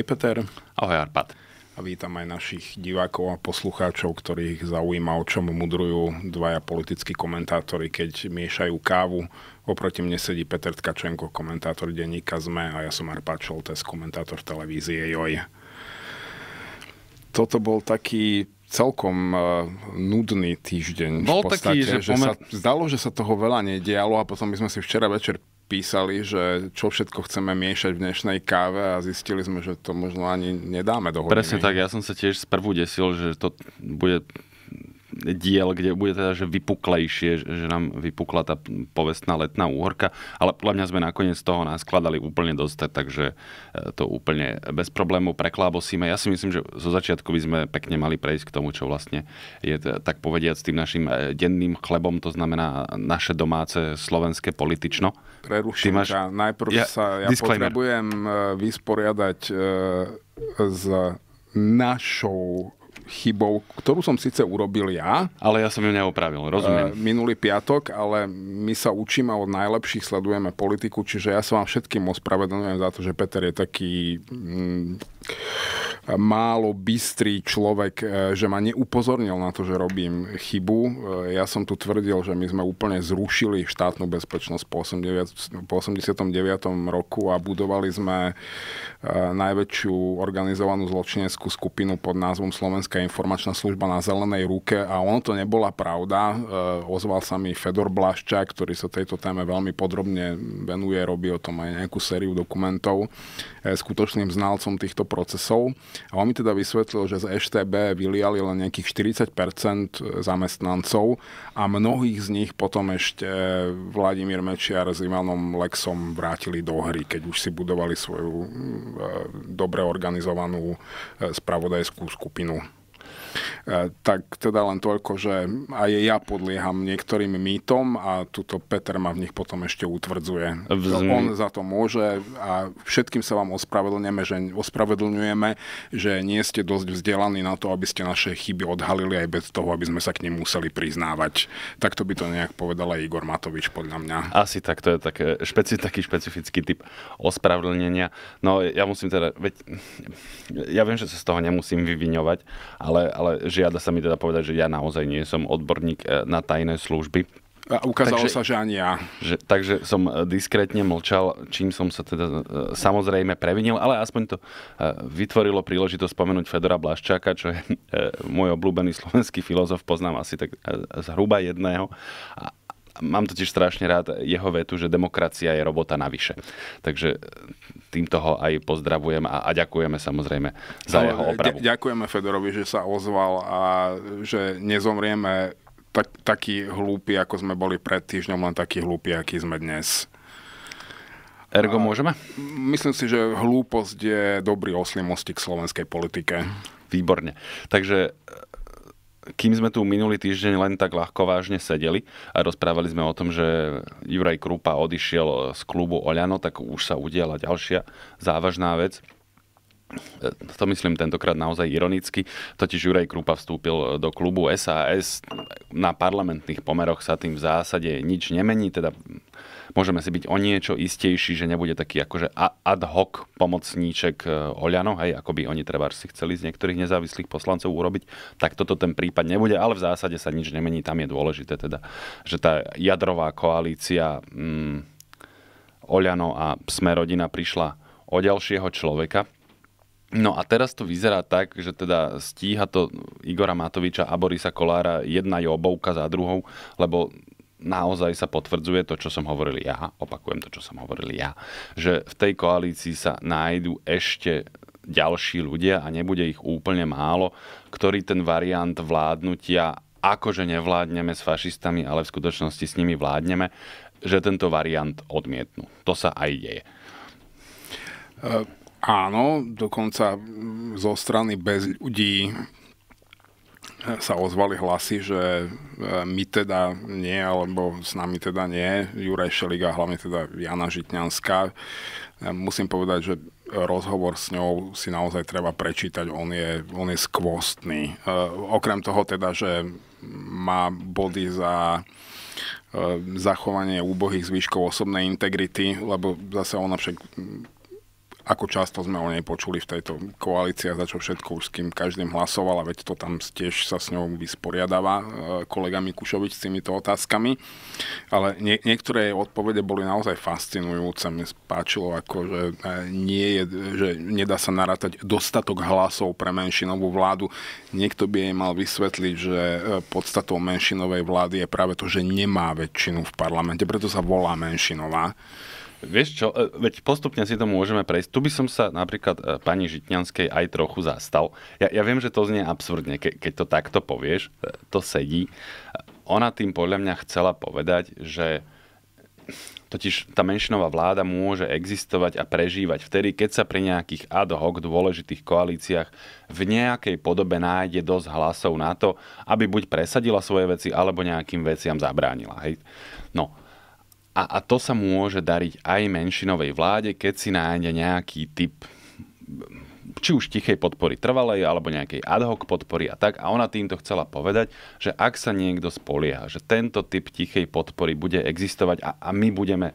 Ahoj Peter. Ahoj Arpad. A vítam aj našich divákov a poslucháčov, ktorých zaujíma, o čom mudrujú dvaja politickí komentátori, keď miešajú kávu. Oproti mne sedí Peter Tkačenko, komentátor denníka ZME a ja som Arpad Šoltes, komentátor televízie JOJ. Toto bol taký celkom uh, nudný týždeň. Bol v podstate, taký, že, že pomer... sa zdalo, že sa toho veľa nedialo a potom my sme si včera večer písali, že čo všetko chceme miešať v dnešnej káve a zistili sme, že to možno ani nedáme hodiny. Presne tak, ja som sa tiež sprvu desil, že to bude diel, kde bude teda, že vypuklejšie, že nám vypukla tá povestná letná úhorka, ale podľa mňa sme nakoniec toho naskladali úplne dosť, takže e, to úplne bez problémov preklábosíme. Ja si myslím, že zo začiatku by sme pekne mali prejsť k tomu, čo vlastne je tak povediať s tým našim e, denným chlebom, to znamená naše domáce slovenské politično. Preruším máš... najprv ja, sa ja disclaimer. potrebujem e, vysporiadať s našou chybou, ktorú som síce urobil ja. Ale ja som ju neopravil, rozumiem. E, minulý piatok, ale my sa učíme od najlepších, sledujeme politiku, čiže ja sa vám všetkým ospravedlňujem za to, že Peter je taký... Mm, málo bystrý človek, e, že ma neupozornil na to, že robím chybu. E, ja som tu tvrdil, že my sme úplne zrušili štátnu bezpečnosť po 89, roku a budovali sme e, najväčšiu organizovanú zločineckú skupinu pod názvom Slovenská informačná služba na zelenej ruke a ono to nebola pravda. Ozval sa mi Fedor Blaščák, ktorý sa tejto téme veľmi podrobne venuje, robí o tom aj nejakú sériu dokumentov. Skutočným znalcom týchto procesov procesov. A on mi teda vysvetlil, že z EŠTB vyliali len nejakých 40 e, zamestnancov a mnohých z nich potom ešte Vladimír Mečiar s Ivanom Lexom vrátili do hry, keď už si budovali svoju mm, e, dobre organizovanú e, spravodajskú skupinu. E, tak teda len toľko, že aj ja podlieham niektorým mýtom a tuto Peter ma v nich potom ešte utvrdzuje. Vzmi. On za to môže a všetkým sa vám ospravedlňujeme, že, ospravedlňujeme, že nie ste dosť vzdelaní na to, aby ste naše chyby odhalili aj bez toho, aby sme sa k nim museli priznávať. Tak to by to nejak povedal aj Igor Matovič, podľa mňa. Asi tak, to je také, špeci, taký špecifický typ ospravedlnenia. No ja musím teda, veď, ja viem, že sa z toho nemusím vyviňovať, ale, ale žiada sa mi teda povedať, že ja naozaj nie som odborník eh, na tajné služby. A ukázalo takže, sa, že ani ja. Že, takže som eh, diskrétne mlčal, čím som sa teda eh, samozrejme previnil, ale aspoň to vytvorilo príležitosť spomenúť Fedora Blaščáka, čo je môj obľúbený slovenský filozof, poznám asi tak zhruba jedného mám totiž strašne rád jeho vetu, že demokracia je robota navyše. Takže e, týmto ho aj pozdravujem a, a ďakujeme samozrejme za no, jeho e, opravu. Ďakujeme Fedorovi, že sa ozval a že nezomrieme tak, taký hlúpi, ako sme boli pred týždňom, len taký hlúpi, aký sme dnes. Ergo môžeme? Myslím si, že hlúposť je dobrý oslimostik slovenskej politike. Výborne. Takže e, kým sme tu minulý týždeň len tak ľahko vážne sedeli a rozprávali sme o tom, že Juraj Krupa odišiel z klubu Oľano, tak už sa udiala ďalšia závažná vec. E, to myslím tentokrát naozaj ironicky, totiž Juraj Krupa vstúpil do klubu SAS. Na parlamentných pomeroch sa tým v zásade nič nemení, teda môžeme si byť o niečo istejší, že nebude taký akože ad hoc pomocníček e, Oľano, hej, ako by oni treba si chceli z niektorých nezávislých poslancov urobiť, tak toto ten prípad nebude, ale v zásade sa nič nemení, tam je dôležité teda, že tá jadrová koalícia mm, Oľano a Smerodina prišla o ďalšieho človeka, No a teraz to vyzerá tak, že teda stíha to Igora Matoviča a Borisa Kolára jedna jobovka za druhou, lebo naozaj sa potvrdzuje to, čo som hovoril ja, opakujem to, čo som hovoril ja, že v tej koalícii sa nájdú ešte ďalší ľudia a nebude ich úplne málo, ktorí ten variant vládnutia akože nevládneme s fašistami, ale v skutočnosti s nimi vládneme, že tento variant odmietnú. To sa aj deje. Uh, áno, dokonca zo strany bez ľudí sa ozvali hlasy, že e, my teda nie, alebo s nami teda nie, Juraj Šeliga, hlavne teda Jana Žitňanská. E, musím povedať, že rozhovor s ňou si naozaj treba prečítať, on je, on je skvostný. E, okrem toho teda, že má body za zachovanie úbohých zvyškov osobnej integrity, lebo zase ona však ako často sme o nej počuli v tejto koalícii a za čo všetko už s kým každým hlasoval a veď to tam tiež sa s ňou vysporiadáva e, kolegami Kušovič s týmito otázkami. Ale nie, niektoré jej odpovede boli naozaj fascinujúce. Mne spáčilo, ako, že, e, nie je, že nedá sa narátať dostatok hlasov pre menšinovú vládu. Niekto by jej mal vysvetliť, že e, podstatou menšinovej vlády je práve to, že nemá väčšinu v parlamente, preto sa volá menšinová. Vieš čo, e, veď postupne si to môžeme prejsť. Tu by som sa napríklad e, pani Žitňanskej aj trochu zastal. Ja, ja viem, že to znie absurdne, ke, keď to takto povieš, e, to sedí. Ona tým podľa mňa chcela povedať, že totiž tá menšinová vláda môže existovať a prežívať vtedy, keď sa pri nejakých ad hoc dôležitých koalíciách v nejakej podobe nájde dosť hlasov na to, aby buď presadila svoje veci, alebo nejakým veciam zabránila. Hej? No, a, a to sa môže dariť aj menšinovej vláde, keď si nájde nejaký typ či už tichej podpory trvalej, alebo nejakej ad hoc podpory a tak. A ona týmto chcela povedať, že ak sa niekto spolieha, že tento typ tichej podpory bude existovať a, a my budeme e,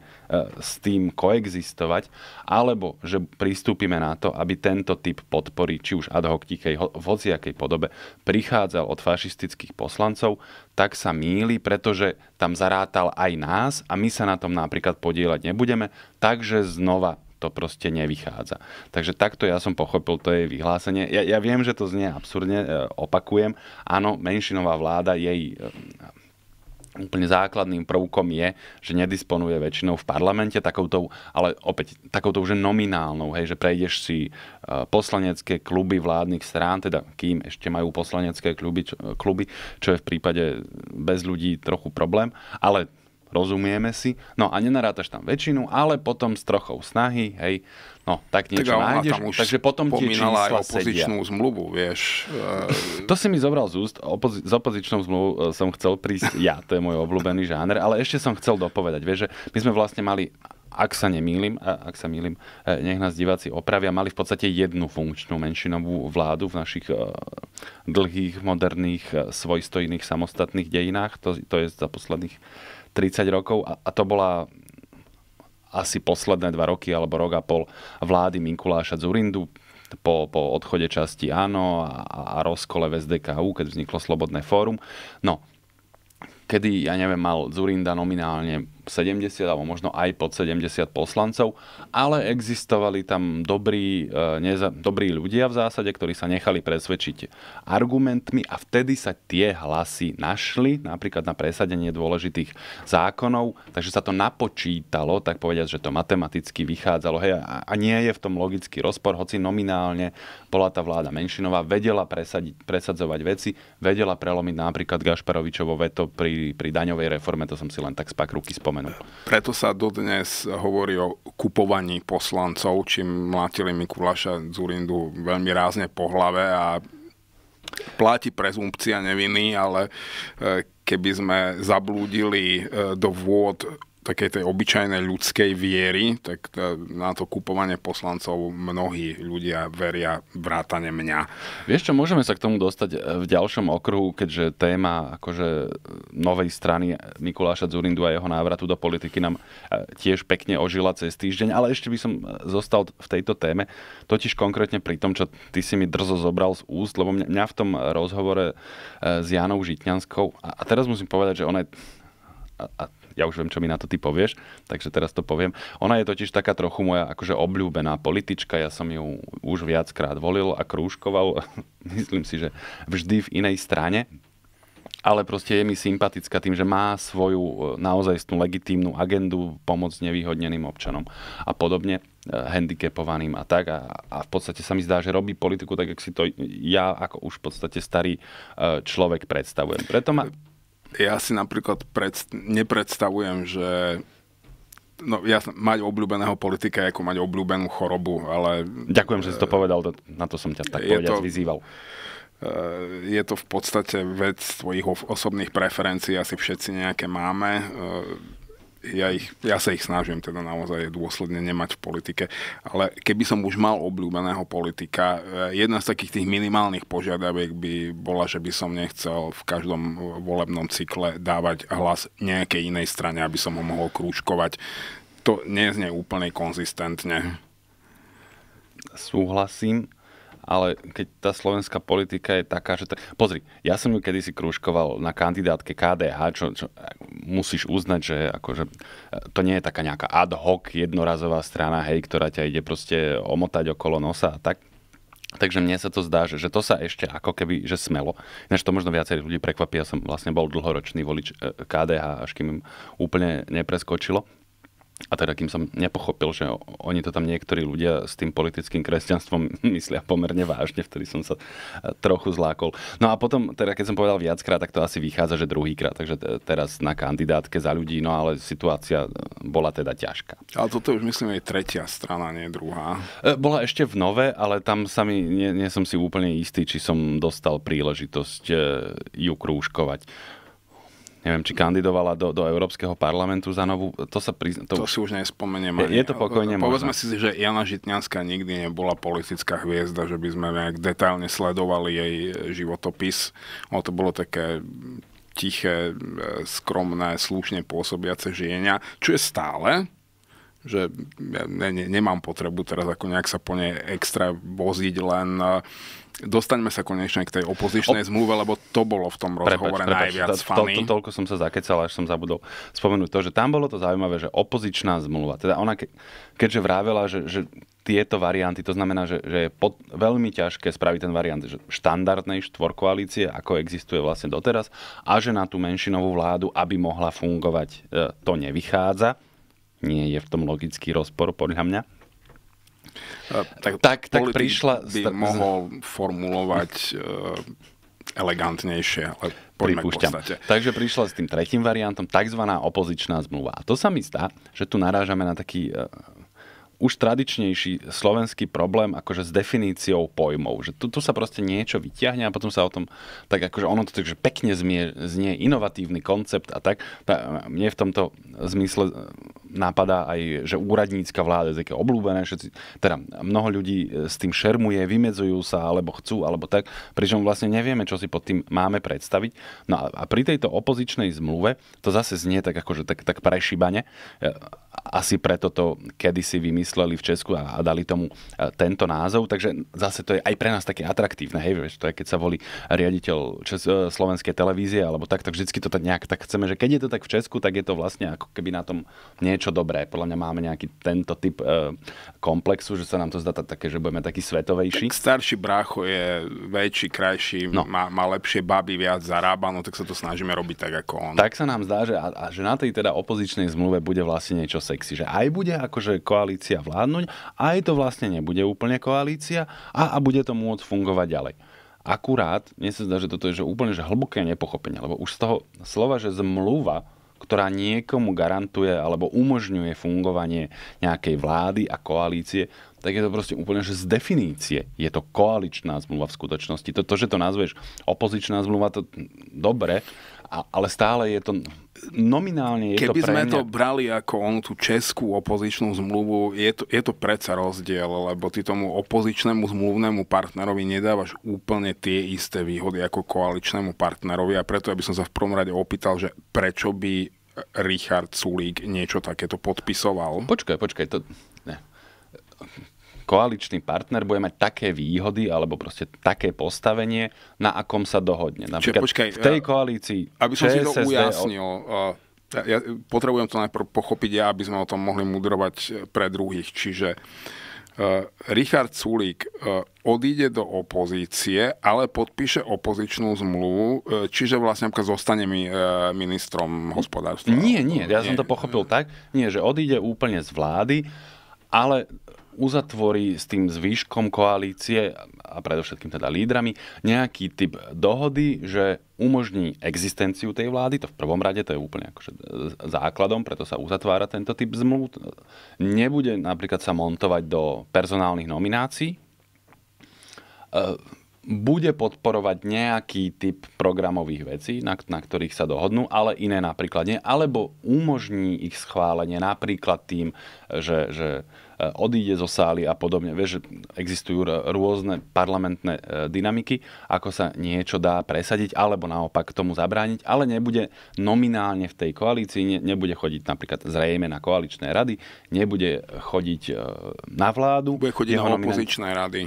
s tým koexistovať, alebo že pristúpime na to, aby tento typ podpory, či už ad hoc tichej, ho, v hociakej podobe, prichádzal od fašistických poslancov, tak sa míli, pretože tam zarátal aj nás a my sa na tom napríklad podielať nebudeme, takže znova to proste nevychádza. Takže takto ja som pochopil to jej vyhlásenie. Ja, ja viem, že to znie absurdne, e, opakujem. Áno, menšinová vláda, jej e, úplne základným prvkom je, že nedisponuje väčšinou v parlamente takouto, ale opäť takouto už nominálnou, hej, že prejdeš si e, poslanecké kluby vládnych strán, teda kým ešte majú poslanecké kluby, čo, kluby, čo je v prípade bez ľudí trochu problém, ale rozumieme si. No a nenarátaš tam väčšinu, ale potom s trochou snahy, hej, no tak niečo tak nájdeš. Tam už takže potom tie čísla aj opozičnú sedia. zmluvu, vieš. E, to si mi zobral z úst. Opozi- z opozičnou zmluvu e, som chcel prísť ja, to je môj obľúbený žáner, ale ešte som chcel dopovedať, vieš, že my sme vlastne mali ak sa nemýlim, ak sa mýlim, e, nech nás diváci opravia, mali v podstate jednu funkčnú menšinovú vládu v našich dlhých, moderných, svojstojných, samostatných dejinách. To, to je za posledných 30 rokov a, a to bola asi posledné dva roky alebo rok a pol vlády Minkuláša Zurindu po, po odchode časti áno a, a rozkole v SDKU, keď vzniklo Slobodné fórum. No, kedy, ja neviem, mal Zurinda nominálne 70 alebo možno aj pod 70 poslancov, ale existovali tam dobrí, e, neza, dobrí ľudia v zásade, ktorí sa nechali presvedčiť argumentmi a vtedy sa tie hlasy našli, napríklad na presadenie dôležitých zákonov, takže sa to napočítalo, tak povedať, že to matematicky vychádzalo hej, a nie je v tom logický rozpor, hoci nominálne bola tá vláda menšinová, vedela presadiť, presadzovať veci, vedela prelomiť napríklad Gašparovičovo veto pri, pri daňovej reforme, to som si len tak spak ruky spomenul spomenul. Preto sa dodnes hovorí o kupovaní poslancov, čím mlátili Mikuláša Zurindu veľmi rázne po hlave a Pláti prezumpcia neviny, ale eh, keby sme zablúdili eh, do vôd takej tej obyčajnej ľudskej viery, tak na to kupovanie poslancov mnohí ľudia veria vrátane mňa. Vieš čo, môžeme sa k tomu dostať e, v ďalšom okruhu, keďže téma akože e, novej strany Mikuláša Zurindu a jeho návratu do politiky nám e, tiež pekne ožila cez týždeň, ale ešte by som zostal v tejto téme, totiž konkrétne pri tom, čo ty si mi drzo zobral z úst, lebo mňa v tom rozhovore s Janou Žitňanskou, a teraz musím povedať, že ona je a, a ja už viem, čo mi na to ty povieš, takže teraz to poviem. Ona je totiž taká trochu moja akože obľúbená politička, ja som ju už viackrát volil a krúžkoval, myslím si, že vždy v inej strane ale proste je mi sympatická tým, že má svoju e, naozaj tú legitímnu agendu pomôcť nevýhodneným občanom a podobne e, handicapovaným a tak. A, a v podstate sa mi zdá, že robí politiku tak, ako si to ja ako už v podstate starý e, človek predstavujem. Preto ma ja si napríklad predst- nepredstavujem, že no ja, mať obľúbeného politika je ako mať obľúbenú chorobu, ale... Ďakujem, že si to e, povedal, na to som ťa tak povediac to, vyzýval. E, je to v podstate vec svojich osobných preferencií, asi všetci nejaké máme. E, ja, ich, ja sa ich snažím teda naozaj dôsledne nemať v politike, ale keby som už mal obľúbeného politika, eh, jedna z takých tých minimálnych požiadaviek by bola, že by som nechcel v každom volebnom cykle dávať hlas nejakej inej strane, aby som ho mohol krúžkovať. To neznie úplne konzistentne. Súhlasím ale keď tá slovenská politika je taká, že... T- Pozri, ja som ju kedysi krúžkoval na kandidátke KDH, čo, čo musíš uznať, že akože, e, to nie je taká nejaká ad hoc jednorazová strana, hej, ktorá ťa ide proste omotať okolo nosa a tak. Takže mne sa to zdá, že, že to sa ešte ako keby, že smelo. Ináč to možno viacerých ľudí prekvapí, ja som vlastne bol dlhoročný volič e, KDH, až kým im úplne nepreskočilo a teda kým som nepochopil, že oni to tam niektorí ľudia s tým politickým kresťanstvom myslia pomerne vážne, vtedy som sa e, trochu zlákol. No a potom, teda keď som povedal viackrát, tak to asi vychádza, že druhýkrát, takže teraz na kandidátke za ľudí, no ale situácia e, bola teda ťažká. Ale toto už myslím je tretia strana, nie druhá. E, bola ešte v nove, ale tam sa mi, nie, nie som si úplne istý, či som dostal príležitosť ju krúžkovať neviem, či kandidovala do, do Európskeho parlamentu za novú, to sa prizna, to, to si už nespomeniem. Je, je to pokojne Povedzme si, že Jana Žitňanská nikdy nebola politická hviezda, že by sme nejak detailne sledovali jej životopis. Ono to bolo také tiché, e, skromné, slušne pôsobiace žienia, čo je stále, že ja ne, ne, nemám potrebu teraz ako nejak sa po nej extra voziť, len e, dostaňme sa konečne k tej opozičnej o... zmluve, lebo to bolo v tom rozhovore prepač, prepač, najviac to, to, to, Toľko som sa zakecal, až som zabudol spomenúť to, že tam bolo to zaujímavé, že opozičná zmluva, teda ona ke, keďže vravela, že, že tieto varianty, to znamená, že, že je pod, veľmi ťažké spraviť ten variant že štandardnej štvorkoalície, ako existuje vlastne doteraz, a že na tú menšinovú vládu, aby mohla fungovať, e, to nevychádza. Nie je v tom logický rozpor, podľa mňa. Eh, tak, tak, tak prišla... by mohol formulovať eh, elegantnejšie, ale poďme Pripúšťam. k Takže prišla s tým tretím variantom tzv. opozičná zmluva. A to sa mi zdá, že tu narážame na taký uh, už tradičnejší slovenský problém akože s definíciou pojmov. Že tu, tu sa proste niečo vyťahne a potom sa o tom tak akože ono to že pekne znie, znie inovatívny koncept a tak. Mne v tomto zmysle napadá aj, že úradnícka vláda je také oblúbené, všetci, teda mnoho ľudí e, s tým šermuje, vymedzujú sa, alebo chcú, alebo tak, pričom vlastne nevieme, čo si pod tým máme predstaviť. No a, a pri tejto opozičnej zmluve to zase znie tak akože tak, tak prešíbane. E, asi preto to kedysi vymysleli v Česku a, a dali tomu e, tento názov, takže zase to je aj pre nás také atraktívne, hej, vieš, to je, keď sa volí riaditeľ Čes- slovenskej televízie alebo tak, tak vždycky to tak nejak tak chceme, že keď je to tak v Česku, tak je to vlastne ako keby na tom nie niečo dobré. Podľa mňa máme nejaký tento typ e, komplexu, že sa nám to zdá také, že budeme taký svetovejší. Tak starší brácho je väčší, krajší, no. má, má lepšie baby, viac zarába, no tak sa to snažíme robiť tak ako on. Tak sa nám zdá, že, a, a že na tej teda opozičnej zmluve bude vlastne niečo sexy, že aj bude akože koalícia vládnuť, aj to vlastne nebude úplne koalícia a, a bude to môcť fungovať ďalej. Akurát, mne sa zdá, že toto je že úplne že hlboké nepochopenie, lebo už z toho slova, že zmluva ktorá niekomu garantuje alebo umožňuje fungovanie nejakej vlády a koalície, tak je to proste úplne, že z definície je to koaličná zmluva v skutočnosti. To, to že to nazveš opozičná zmluva, to mm, dobre, a, ale stále je to nominálne je Keby to pre sme mňa... to brali ako onú tú českú opozičnú zmluvu, je to, je to predsa rozdiel, lebo ty tomu opozičnému zmluvnému partnerovi nedávaš úplne tie isté výhody ako koaličnému partnerovi a preto ja by som sa v prvom rade opýtal, že prečo by Richard Sulík niečo takéto podpisoval? Počkaj, počkaj, to... Ne koaličný partner bude mať také výhody alebo proste také postavenie, na akom sa dohodne. Napríklad Čiže, počkaj, v tej koalícii Aby som ČSSD, si to ujasnil, eh, ja potrebujem to najprv pochopiť ja, aby sme o tom mohli mudrovať eh, pre druhých. Čiže Uh, Richard Sulík uh, odíde do opozície, ale podpíše opozičnú zmluvu, uh, čiže vlastne zostane mi ministrom hospodárstva. Nie, nie, ja nie. som to pochopil tak, nie, že odíde úplne z vlády, ale uzatvorí s tým zvýškom koalície a predovšetkým teda lídrami nejaký typ dohody, že umožní existenciu tej vlády, to v prvom rade, to je úplne akože základom, preto sa uzatvára tento typ zmluv. Nebude napríklad sa montovať do personálnych nominácií, e, bude podporovať nejaký typ programových vecí, na, na ktorých sa dohodnú, ale iné napríklad nie, alebo umožní ich schválenie napríklad tým, že, že e, odíde zo sály a podobne. Vieš, že existujú rôzne parlamentné e, dynamiky, ako sa niečo dá presadiť, alebo naopak tomu zabrániť, ale nebude nominálne v tej koalícii, ne, nebude chodiť napríklad zrejme na koaličné rady, nebude chodiť e, na vládu. Bude chodiť na opozičné rady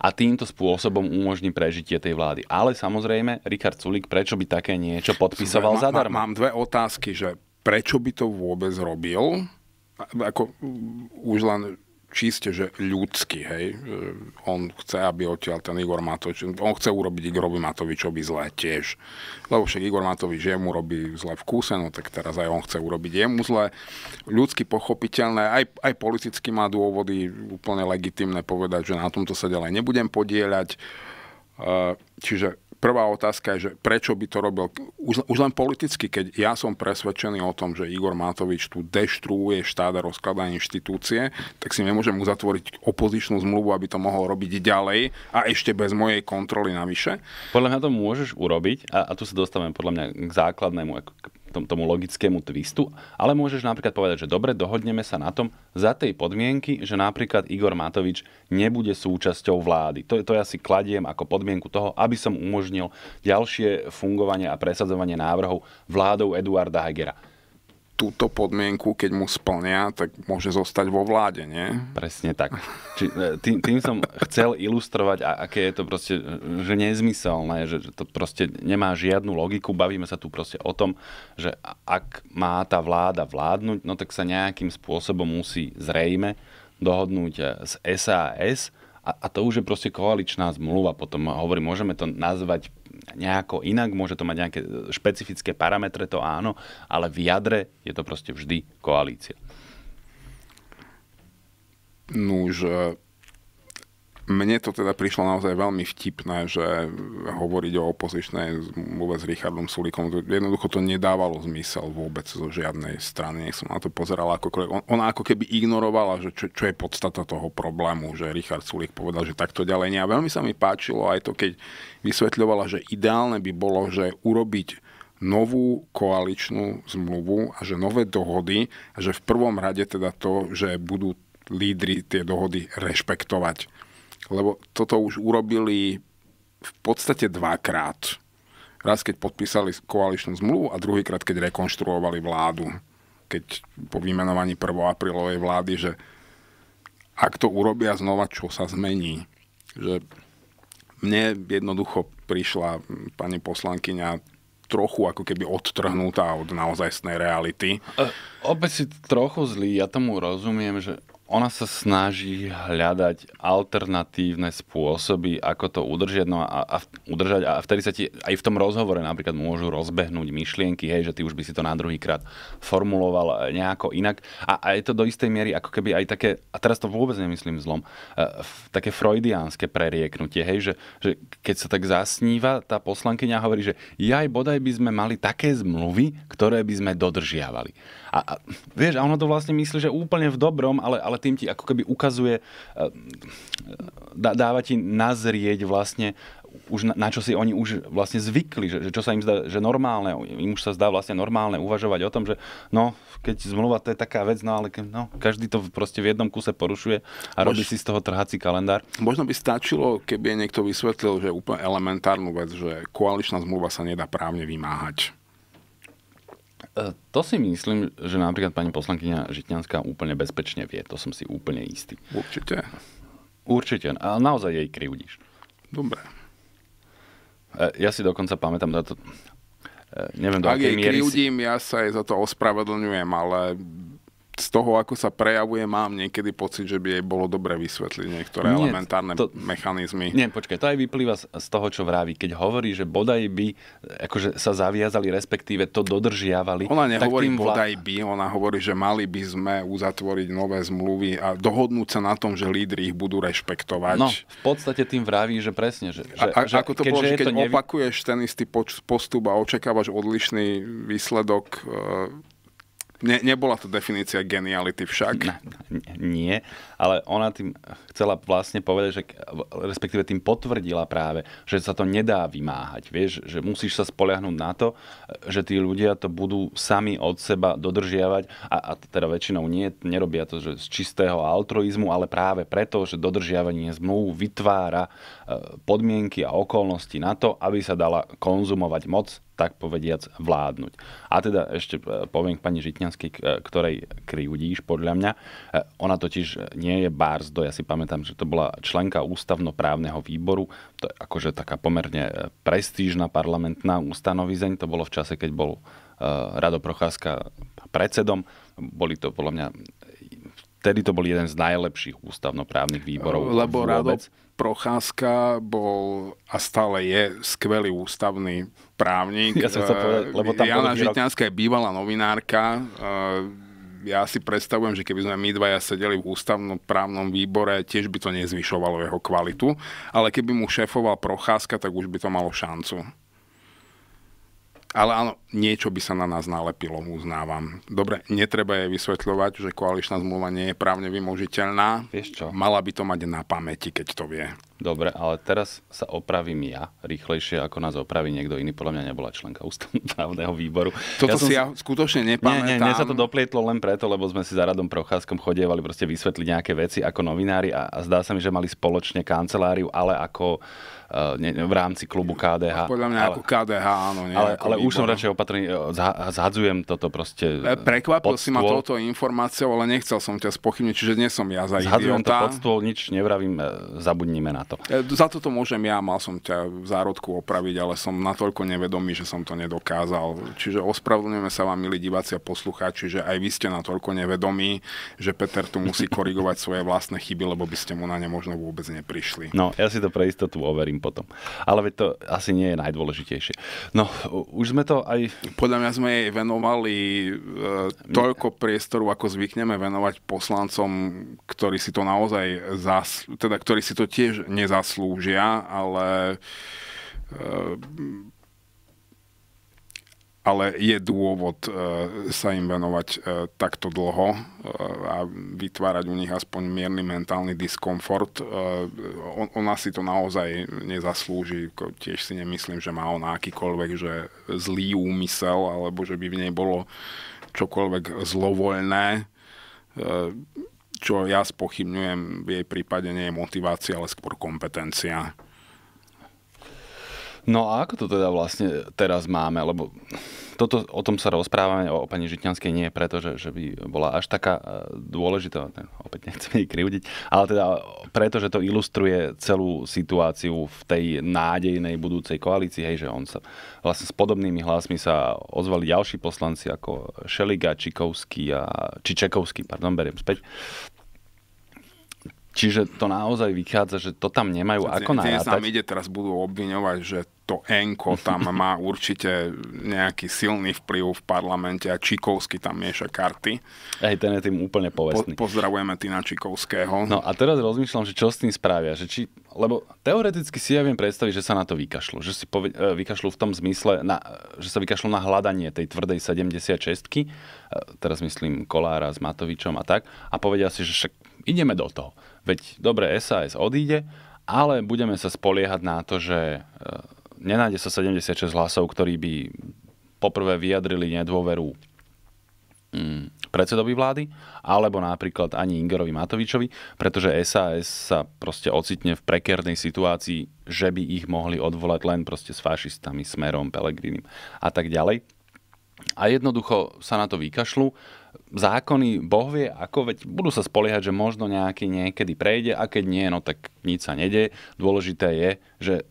a týmto spôsobom umožní prežitie tej vlády. Ale samozrejme, Richard Sulik, prečo by také niečo podpisoval Samozrejme, zadarmo? Mám dve otázky, že prečo by to vôbec robil? Ako už len čiste, že ľudský, hej. On chce, aby odtiaľ ten Igor Matovič, on chce urobiť Igorovi Matovičovi zlé tiež. Lebo však Igor Matovič jemu robí zle v kúse, no tak teraz aj on chce urobiť jemu zle. Ľudský pochopiteľné, aj, aj politicky má dôvody úplne legitimné povedať, že na tomto sa ďalej nebudem podieľať. E, čiže Prvá otázka je, že prečo by to robil, už, už len politicky, keď ja som presvedčený o tom, že Igor Matovič tu deštruuje štát a rozkladá inštitúcie, tak si nemôžem uzatvoriť opozičnú zmluvu, aby to mohol robiť ďalej a ešte bez mojej kontroly navyše. Podľa mňa to môžeš urobiť a, a tu sa dostávame podľa mňa k základnému k tom, tomu logickému twistu, ale môžeš napríklad povedať, že dobre, dohodneme sa na tom za tej podmienky, že napríklad Igor Matovič nebude súčasťou vlády. To, to ja si kladiem ako podmienku toho, aby som umožnil ďalšie fungovanie a presadzovanie návrhov vládou Eduarda Hegera túto podmienku, keď mu splnia, tak môže zostať vo vláde, nie? Presne tak. Či, e, tým, tým som chcel ilustrovať, a aké je to proste, že nezmyselné, že to proste nemá žiadnu logiku. Bavíme sa tu proste o tom, že ak má tá vláda vládnuť, no tak sa nejakým spôsobom musí zrejme dohodnúť e, s SAS a, a to už je proste koaličná zmluva. Potom hovorím, môžeme to nazvať nejako inak, môže to mať nejaké špecifické parametre, to áno, ale v jadre je to proste vždy koalícia. Nuž, no, eh, mne to teda prišlo naozaj veľmi vtipné, že hovoriť o opozičnej zmluve s Richardom Sulikom, to jednoducho to nedávalo zmysel vôbec zo žiadnej strany. Nech som na to pozeral ako On, ona ako keby ignorovala, že čo, čo je podstata toho problému, že Richard Sulik povedal, že takto ďalej nie. A veľmi sa mi páčilo aj to, keď vysvetľovala, že ideálne by bolo, že urobiť novú koaličnú zmluvu a že nové dohody a že v prvom rade teda to, že budú lídry tie dohody rešpektovať lebo toto už urobili v podstate dvakrát. Raz, keď podpísali koaličnú zmluvu a druhýkrát, keď rekonštruovali vládu. Keď po vymenovaní 1. aprílovej vlády, že ak to urobia znova, čo sa zmení. Že mne jednoducho prišla pani poslankyňa trochu ako keby odtrhnutá od naozajstnej reality. E, opäť si trochu zlý, ja tomu rozumiem, že ona sa snaží hľadať alternatívne spôsoby, ako to udržať, no a, a, udržať a vtedy sa ti aj v tom rozhovore napríklad môžu rozbehnúť myšlienky, hej, že ty už by si to na druhýkrát formuloval e, nejako inak a, a je to do istej miery ako keby aj také, a teraz to vôbec nemyslím zlom, e, také freudiánske prerieknutie, hej, že, že keď sa tak zasníva, tá poslankyňa hovorí, že jaj, bodaj by sme mali také zmluvy, ktoré by sme dodržiavali. A, a vieš, a ono to vlastne myslí, že úplne v dobrom, ale, ale tým ti ako keby ukazuje, e, dá, dáva ti nazrieť vlastne už na, na čo si oni už vlastne zvykli, že, že čo sa im zdá, že normálne, im už sa zdá vlastne normálne uvažovať o tom, že no, keď zmluva to je taká vec, no ale ke, no, každý to proste v jednom kuse porušuje a Mož, robí si z toho trhací kalendár. Možno by stačilo, keby niekto vysvetlil, že úplne elementárnu vec, že koaličná zmluva sa nedá právne vymáhať. E, to si myslím, že napríklad pani poslankyňa Žitňanská úplne bezpečne vie. To som si úplne istý. Určite. Určite. A naozaj jej krivdíš. Dobre. E, ja si dokonca pamätám, to, e, neviem do Ak jej krivdím, si... ja sa jej za to ospravedlňujem, ale z toho, ako sa prejavuje, mám niekedy pocit, že by jej bolo dobre vysvetliť niektoré nie, elementárne to, mechanizmy. Nie, počkaj, to aj vyplýva z, z toho, čo vraví. Keď hovorí, že bodaj by akože sa zaviazali, respektíve to dodržiavali. Ona nehovorí tak tým bodaj by, ona hovorí, že mali by sme uzatvoriť nové zmluvy a dohodnúť sa na tom, že lídry ich budú rešpektovať. No, v podstate tým vraví, že presne. Že, a, a, že, ako to bolo, že keď nevy... opakuješ ten istý postup a očakávaš odlišný výsledok, e, Ne, nebola to definícia geniality však? Na, nie, ale ona tým chcela vlastne povedať, že respektíve tým potvrdila práve, že sa to nedá vymáhať, vieš, že musíš sa spoliahnuť na to, že tí ľudia to budú sami od seba dodržiavať a, a teda väčšinou nie, nerobia to že z čistého altruizmu, ale práve preto, že dodržiavanie zmluv vytvára e, podmienky a okolnosti na to, aby sa dala konzumovať moc tak povediac vládnuť. A teda ešte e, poviem k pani Žitňanskej, e, ktorej kryjúdíš podľa mňa. Ona totiž nie je Barsdo. Ja si pamätám, že to bola členka ústavnoprávneho výboru. To je akože taká pomerne e, prestížna parlamentná ustanovizeň. To bolo v čase, keď bol e, Rado Procházka predsedom. Boli to podľa mňa vtedy to bol jeden z najlepších ústavnoprávnych výborov. Lebo vôbec. Rado Procházka bol a stále je skvelý ústavný právnik. Ja som povedal, lebo tam e, Jana Žitňanská je bývalá novinárka, ja si predstavujem, že keby sme my dvaja sedeli v ústavnom právnom výbore, tiež by to nezvyšovalo jeho kvalitu, ale keby mu šéfoval Procházka, tak už by to malo šancu. Ale áno, niečo by sa na nás nalepilo, uznávam. Dobre, netreba je vysvetľovať, že koaličná zmluva nie je právne vymožiteľná. Vieš čo? Mala by to mať na pamäti, keď to vie. Dobre, ale teraz sa opravím ja rýchlejšie, ako nás opraví niekto iný. Podľa mňa nebola členka ústavného výboru. Toto ja som... si ja skutočne nepamätám. Nie, nie, mne sa to doplietlo len preto, lebo sme si za Radom Procházkom chodievali proste vysvetliť nejaké veci ako novinári a, a zdá sa mi, že mali spoločne kanceláriu, ale ako Eh, v rámci klubu KDH. Podľa mňa ale, ako KDH, áno. Nie, ale ale už som radšej opatrný, eh, zhadzujem toto proste e, Prekvapil si ma touto informáciou, ale nechcel som ťa spochybniť, čiže nie som ja za Zhadzujem idiota. to pod stôl, nič nevravím, eh, zabudnime na to. E, za toto môžem ja, mal som ťa v zárodku opraviť, ale som natoľko nevedomý, že som to nedokázal. Čiže ospravedlňujeme sa vám, milí diváci a poslucháči, že aj vy ste natoľko nevedomí, že Peter tu musí korigovať svoje vlastné chyby, lebo by ste mu na ne možno vôbec neprišli. No, ja si to pre istotu overím tým potom. Ale veď to asi nie je najdôležitejšie. No, už sme to aj... Podľa mňa sme jej venovali e, toľko priestoru, ako zvykneme venovať poslancom, ktorí si to naozaj zas... teda ktorí si to tiež nezaslúžia, ale e, ale je dôvod e, sa im venovať e, takto dlho e, a vytvárať u nich aspoň mierny mentálny diskomfort. Ona si to naozaj nezaslúži, tiež si nemyslím, že má ona akýkoľvek že zlý úmysel alebo že by v nej bolo čokoľvek zlovoľné čo ja spochybňujem, v jej prípade nie je motivácia, ale skôr kompetencia. No a ako to teda vlastne teraz máme? Lebo toto, o tom sa rozprávame, o, o pani Žitňanskej nie preto, že, že by bola až taká e, dôležitá, ne, opäť nechcem jej krivdiť, ale teda preto, že to ilustruje celú situáciu v tej nádejnej budúcej koalícii, hej, že on sa vlastne s podobnými hlasmi sa ozvali ďalší poslanci ako Šeliga, Čikovský a Čičekovský, pardon, beriem späť. Čiže to naozaj vychádza, že to tam nemajú ako nájatať. Dnes nám ide, teraz budú obviňovať, že to Enko tam má určite nejaký silný vplyv v parlamente a Čikovsky tam mieša karty. Aj ten je tým úplne povestný. Po, pozdravujeme Tina Čikovského. No a teraz rozmýšľam, že čo s tým spravia. Že či, lebo teoreticky si ja viem predstaviť, že sa na to vykašlo. Že si poved, e, vykašlo v tom zmysle, na, že sa vykašlo na hľadanie tej tvrdej 76 e, teraz myslím Kolára s Matovičom a tak, a povedia si, že však ideme do toho. Veď dobre, SAS odíde, ale budeme sa spoliehať na to, že e, nenájde sa 76 hlasov, ktorí by poprvé vyjadrili nedôveru mm, predsedovi vlády, alebo napríklad ani Ingerovi Matovičovi, pretože SAS sa proste ocitne v prekernej situácii, že by ich mohli odvolať len proste s fašistami, Smerom, Pelegrinim a tak ďalej. A jednoducho sa na to vykašľú zákony, Boh vie, ako veď budú sa spoliehať, že možno nejaký niekedy prejde a keď nie, no tak nič sa nedie. Dôležité je, že e,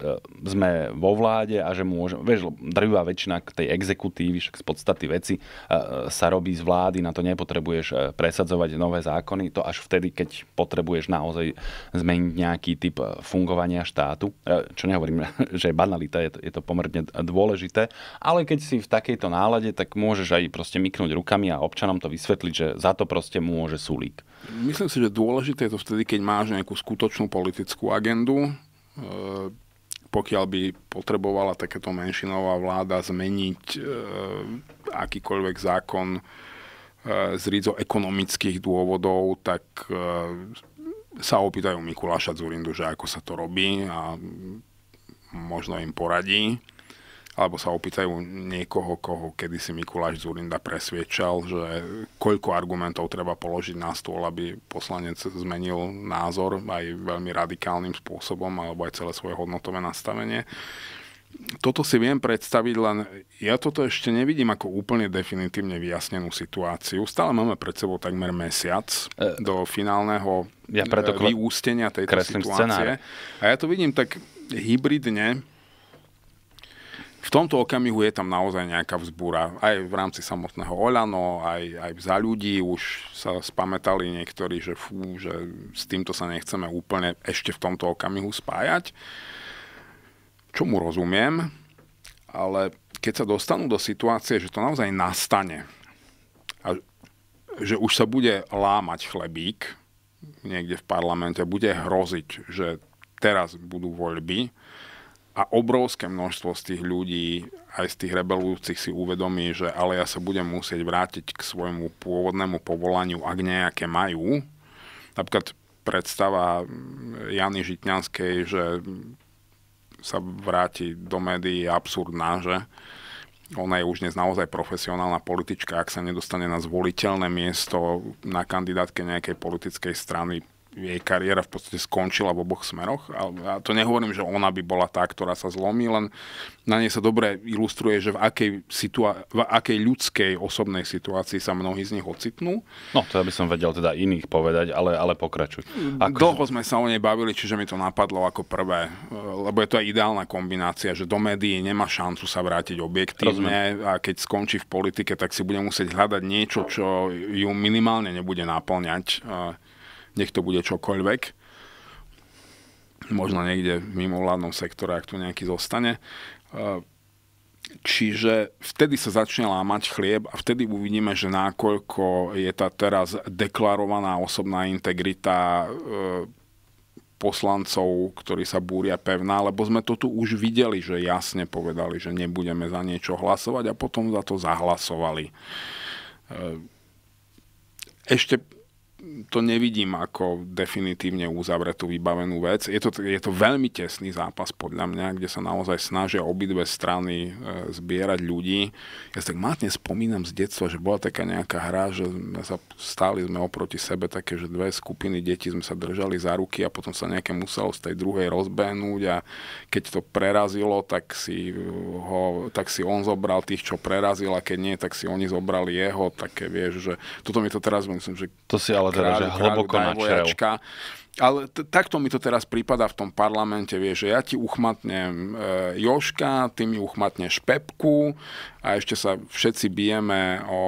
sme vo vláde a že môžeme, vieš, drvivá väčšina k tej exekutívy, však z podstaty veci e, e, sa robí z vlády, na to nepotrebuješ presadzovať nové zákony, to až vtedy, keď potrebuješ naozaj zmeniť nejaký typ fungovania štátu, čo nehovorím, že je banalita, je to, je to pomerne dôležité, ale keď si v takejto nálade, tak môžeš aj proste myknúť rukami a občanom to vysvetliť, že za to proste môže súlík. Myslím si, že dôležité je to vtedy, keď máš nejakú skutočnú politickú agendu, E, pokiaľ by potrebovala takéto menšinová vláda zmeniť e, akýkoľvek zákon e, z rizo ekonomických dôvodov, tak sa opýtajú Mikuláša Zurindu, že ako sa to robí a možno im poradí alebo sa opýtajú niekoho, koho kedysi Mikuláš Zurinda presviečal, že koľko argumentov treba položiť na stôl, aby poslanec zmenil názor aj veľmi radikálnym spôsobom, alebo aj celé svoje hodnotové nastavenie. Toto si viem predstaviť, len ja toto ešte nevidím ako úplne definitívne vyjasnenú situáciu. Stále máme pred sebou takmer mesiac e, do finálneho ja preto e, vyústenia tejto situácie. Scenár. A ja to vidím tak hybridne, v tomto okamihu je tam naozaj nejaká vzbúra. Aj v rámci samotného Oľano, aj, aj za ľudí už sa spametali niektorí, že fú, že s týmto sa nechceme úplne ešte v tomto okamihu spájať. Čomu rozumiem, ale keď sa dostanú do situácie, že to naozaj nastane a že už sa bude lámať chlebík niekde v parlamente, bude hroziť, že teraz budú voľby, a obrovské množstvo z tých ľudí, aj z tých rebelujúcich si uvedomí, že ale ja sa budem musieť vrátiť k svojmu pôvodnému povolaniu, ak nejaké majú. Napríklad predstava Jany Žitňanskej, že sa vráti do médií je absurdná, že ona je už dnes naozaj profesionálna politička, ak sa nedostane na zvoliteľné miesto na kandidátke nejakej politickej strany, jej kariéra v podstate skončila v oboch smeroch. A, to nehovorím, že ona by bola tá, ktorá sa zlomí, len na nej sa dobre ilustruje, že v akej, situa- v akej ľudskej osobnej situácii sa mnohí z nich ocitnú. No, to ja by som vedel teda iných povedať, ale, ale pokračuj. Ako... Dlho sme sa o nej bavili, čiže mi to napadlo ako prvé, lebo je to aj ideálna kombinácia, že do médií nemá šancu sa vrátiť objektívne Rozumiem. a keď skončí v politike, tak si bude musieť hľadať niečo, čo ju minimálne nebude naplňať nech to bude čokoľvek. Možno niekde v mimovládnom sektore, ak tu nejaký zostane. E, čiže vtedy sa začne lámať chlieb a vtedy uvidíme, že nákoľko je tá teraz deklarovaná osobná integrita e, poslancov, ktorí sa búria pevná, lebo sme to tu už videli, že jasne povedali, že nebudeme za niečo hlasovať a potom za to zahlasovali. E, ešte to nevidím ako definitívne uzavretú vybavenú vec. Je to, je to veľmi tesný zápas podľa mňa, kde sa naozaj snažia obidve strany e, zbierať ľudí. Ja si tak mátne spomínam z detstva, že bola taká nejaká hra, že sme sa stáli sme oproti sebe také, že dve skupiny detí sme sa držali za ruky a potom sa nejaké muselo z tej druhej rozbehnúť a keď to prerazilo, tak si, ho, tak si on zobral tých, čo prerazil a keď nie, tak si oni zobrali jeho, také vieš, že toto mi to teraz myslím, že to si ale teda, kráľu, že hlboko na Ale t- takto mi to teraz prípada v tom parlamente, vieš, že ja ti uchmatnem e, Joška, ty mi uchmatneš Pepku a ešte sa všetci bijeme o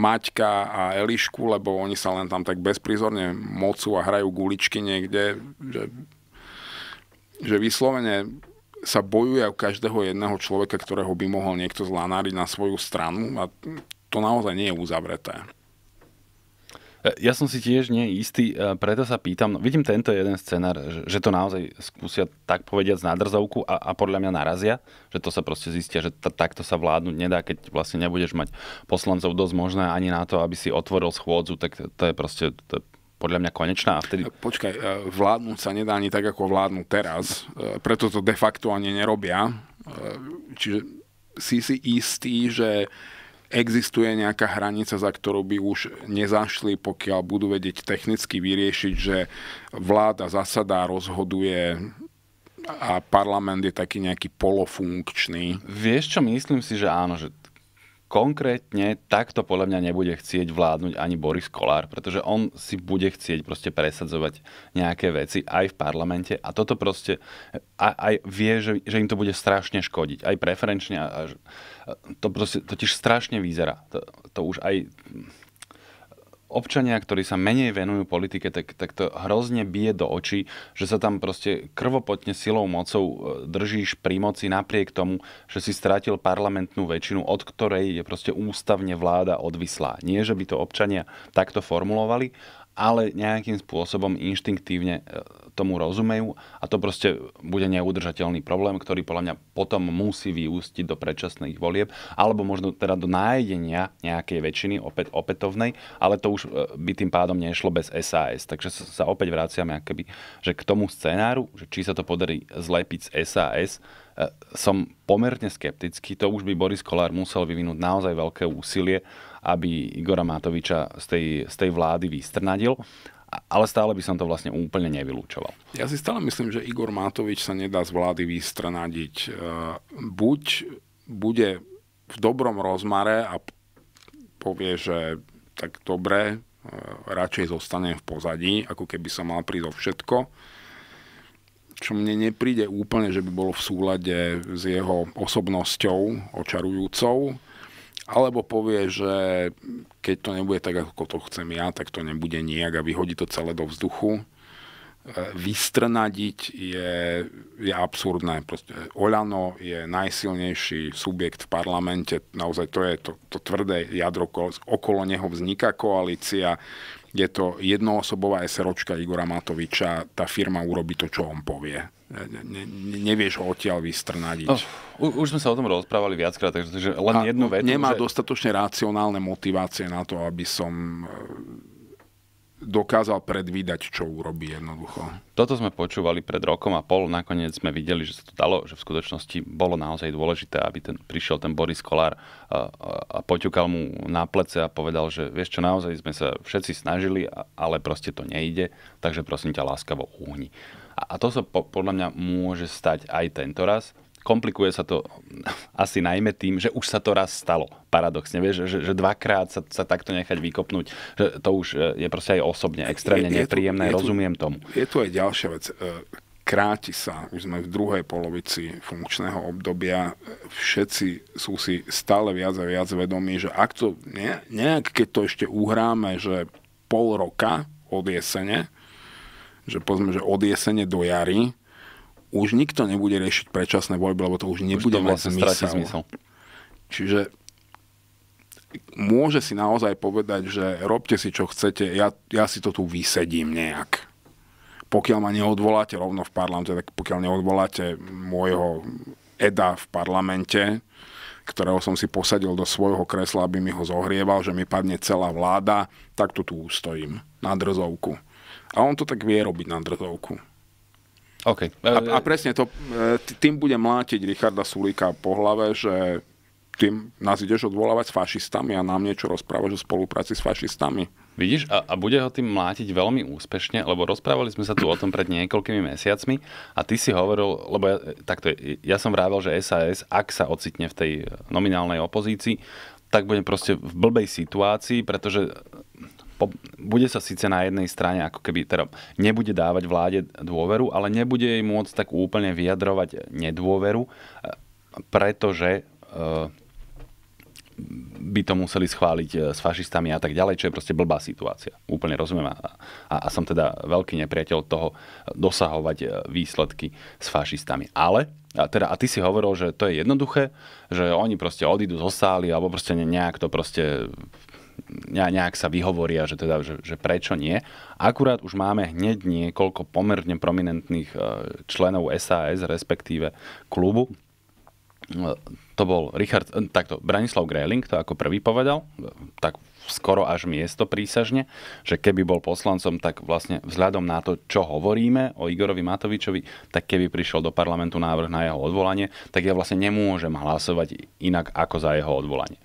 Maťka a Elišku, lebo oni sa len tam tak bezprizorne mocú a hrajú guličky niekde, že, že vyslovene sa bojuje o každého jedného človeka, ktorého by mohol niekto zlanáriť na svoju stranu a to naozaj nie je uzavreté. E, ja som si tiež nie istý, e, preto sa pýtam, no, vidím tento jeden scenár, že to naozaj skúsia tak povediať z nádrzovku a, a podľa mňa narazia, že to sa proste zistia, že t- takto sa vládnuť nedá, keď vlastne nebudeš mať poslancov dosť možné ani na to, aby si otvoril schôdzu, tak to je proste to je podľa mňa konečná. A vtedy... E, počkaj, vládnuť sa nedá ani tak, ako vládnu teraz, preto to de facto ani nerobia. Čiže si si istý, že existuje nejaká hranica, za ktorú by už nezašli, pokiaľ budú vedieť technicky vyriešiť, že vláda zasadá, rozhoduje a parlament je taký nejaký polofunkčný. Vieš čo, myslím si, že áno, že konkrétne takto podľa mňa nebude chcieť vládnuť ani Boris Kolár, pretože on si bude chcieť proste presadzovať nejaké veci aj v parlamente a toto proste aj, aj vie, že, že im to bude strašne škodiť, aj preferenčne a, a to proste, totiž strašne vyzerá. To, to už aj občania, ktorí sa menej venujú politike, tak, tak to hrozne bije do očí, že sa tam proste krvopotne silou mocou e, držíš pri moci napriek tomu, že si strátil parlamentnú väčšinu, od ktorej je proste ústavne vláda odvislá. Nie, že by to občania takto formulovali, ale nejakým spôsobom inštinktívne e, tomu rozumejú a to proste bude neudržateľný problém, ktorý podľa mňa potom musí vyústiť do predčasných volieb alebo možno teda do nájdenia nejakej väčšiny opäť opätovnej, ale to už e, by tým pádom nešlo bez SAS. Takže sa opäť vraciame akoby, že k tomu scenáru, že či sa to podarí zlepiť z SAS, e, som pomerne skeptický. To už by Boris Kolár musel vyvinúť naozaj veľké úsilie, aby Igora Matoviča z tej, z tej vlády vystrnadil ale stále by som to vlastne úplne nevylúčoval. Ja si stále myslím, že Igor Matovič sa nedá z vlády vystrnadiť. E, buď bude v dobrom rozmare a povie, že tak dobre, e, radšej zostanem v pozadí, ako keby sa mal prísť o všetko, čo mne nepríde úplne, že by bolo v súlade s jeho osobnosťou očarujúcou alebo povie, že keď to nebude tak, ako to chcem ja, tak to nebude nejak a vyhodí to celé do vzduchu. E, vystrnadiť je, je absurdné. Proste Oľano je najsilnejší subjekt v parlamente, naozaj to je to, to tvrdé jadro, okolo neho vzniká koalícia, je to jednoosobová SROčka Igora Matoviča, tá firma urobí to, čo on povie. Ne, ne, nevieš ho odtiaľ vystrnadiť. No, u, už sme sa o tom rozprávali viackrát, takže len A jednu vec. Nemá že... dostatočne racionálne motivácie na to, aby som e, dokázal predvídať, čo urobí jednoducho. Toto sme počúvali pred rokom a pol, nakoniec sme videli, že sa to dalo, že v skutočnosti bolo naozaj dôležité, aby ten, prišiel ten Boris Kolár a, a poťukal mu na plece a povedal, že vieš čo, naozaj sme sa všetci snažili, ale proste to nejde, takže prosím ťa láskavo uhni. A, a to sa po, podľa mňa môže stať aj tento raz, komplikuje sa to asi najmä tým, že už sa to raz stalo. Paradoxne, vieš, že, že dvakrát sa, sa takto nechať vykopnúť, že to už e, je proste aj osobne extrémne je, je nepríjemné, tu, rozumiem tu, tomu. Je tu aj ďalšia vec. E, kráti sa, už sme v druhej polovici funkčného obdobia, e, všetci sú si stále viac a viac vedomí, že ak to nie, nejak, keď to ešte uhráme, že pol roka od jesene, že povedzme, že od jesene do jary, už nikto nebude riešiť predčasné voľby, lebo to už nebude už to vlastne mať zmysel. zmysel. Čiže môže si naozaj povedať, že robte si, čo chcete, ja, ja si to tu vysedím nejak. Pokiaľ ma neodvoláte rovno v parlamente, tak pokiaľ neodvoláte môjho Eda v parlamente, ktorého som si posadil do svojho kresla, aby mi ho zohrieval, že mi padne celá vláda, tak to tu ustojím na drzovku. A on to tak vie robiť na drzovku. Okay. A, e, a presne to, e, tým bude mlátiť Richarda Sulíka po hlave, že tým nás ideš odvolávať s fašistami a nám niečo rozprávaš o spolupráci s fašistami. Vidíš, a, a bude ho tým mlátiť veľmi úspešne, lebo rozprávali sme sa tu o tom pred niekoľkými mesiacmi a ty si hovoril, lebo ja, takto, ja som vravel, že SAS, ak sa ocitne v tej nominálnej opozícii, tak bude proste v blbej situácii, pretože po, bude sa síce na jednej strane ako keby teda nebude dávať vláde dôveru, ale nebude jej môcť tak úplne vyjadrovať nedôveru, pretože eh, by to museli schváliť eh, s fašistami a tak ďalej, čo je proste blbá situácia. Úplne rozumiem a, a, a som teda veľký nepriateľ toho eh, dosahovať výsledky s fašistami. Ale, a, teda, a ty si hovoril, že to je jednoduché, že oni proste odídu zo sály alebo proste nejak to proste nejak sa vyhovoria, že, teda, že, že prečo nie. Akurát už máme hneď niekoľko pomerne prominentných e, členov SAS, respektíve klubu. E, to bol Richard, e, takto, Branislav Greling, to ako prvý povedal, tak skoro až miesto prísažne, že keby bol poslancom, tak vlastne vzhľadom na to, čo hovoríme o Igorovi Matovičovi, tak keby prišiel do parlamentu návrh na jeho odvolanie, tak ja vlastne nemôžem hlasovať inak ako za jeho odvolanie.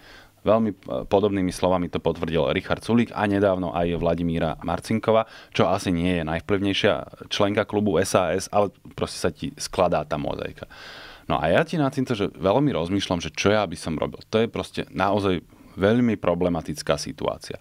Veľmi e, podobnými slovami to potvrdil Richard Sulík a nedávno aj Vladimíra Marcinkova, čo asi nie je najvplyvnejšia členka klubu SAS, ale proste sa ti skladá tá mozaika. No a ja ti na týmto, že veľmi rozmýšľam, že čo ja by som robil. To je proste naozaj veľmi problematická situácia.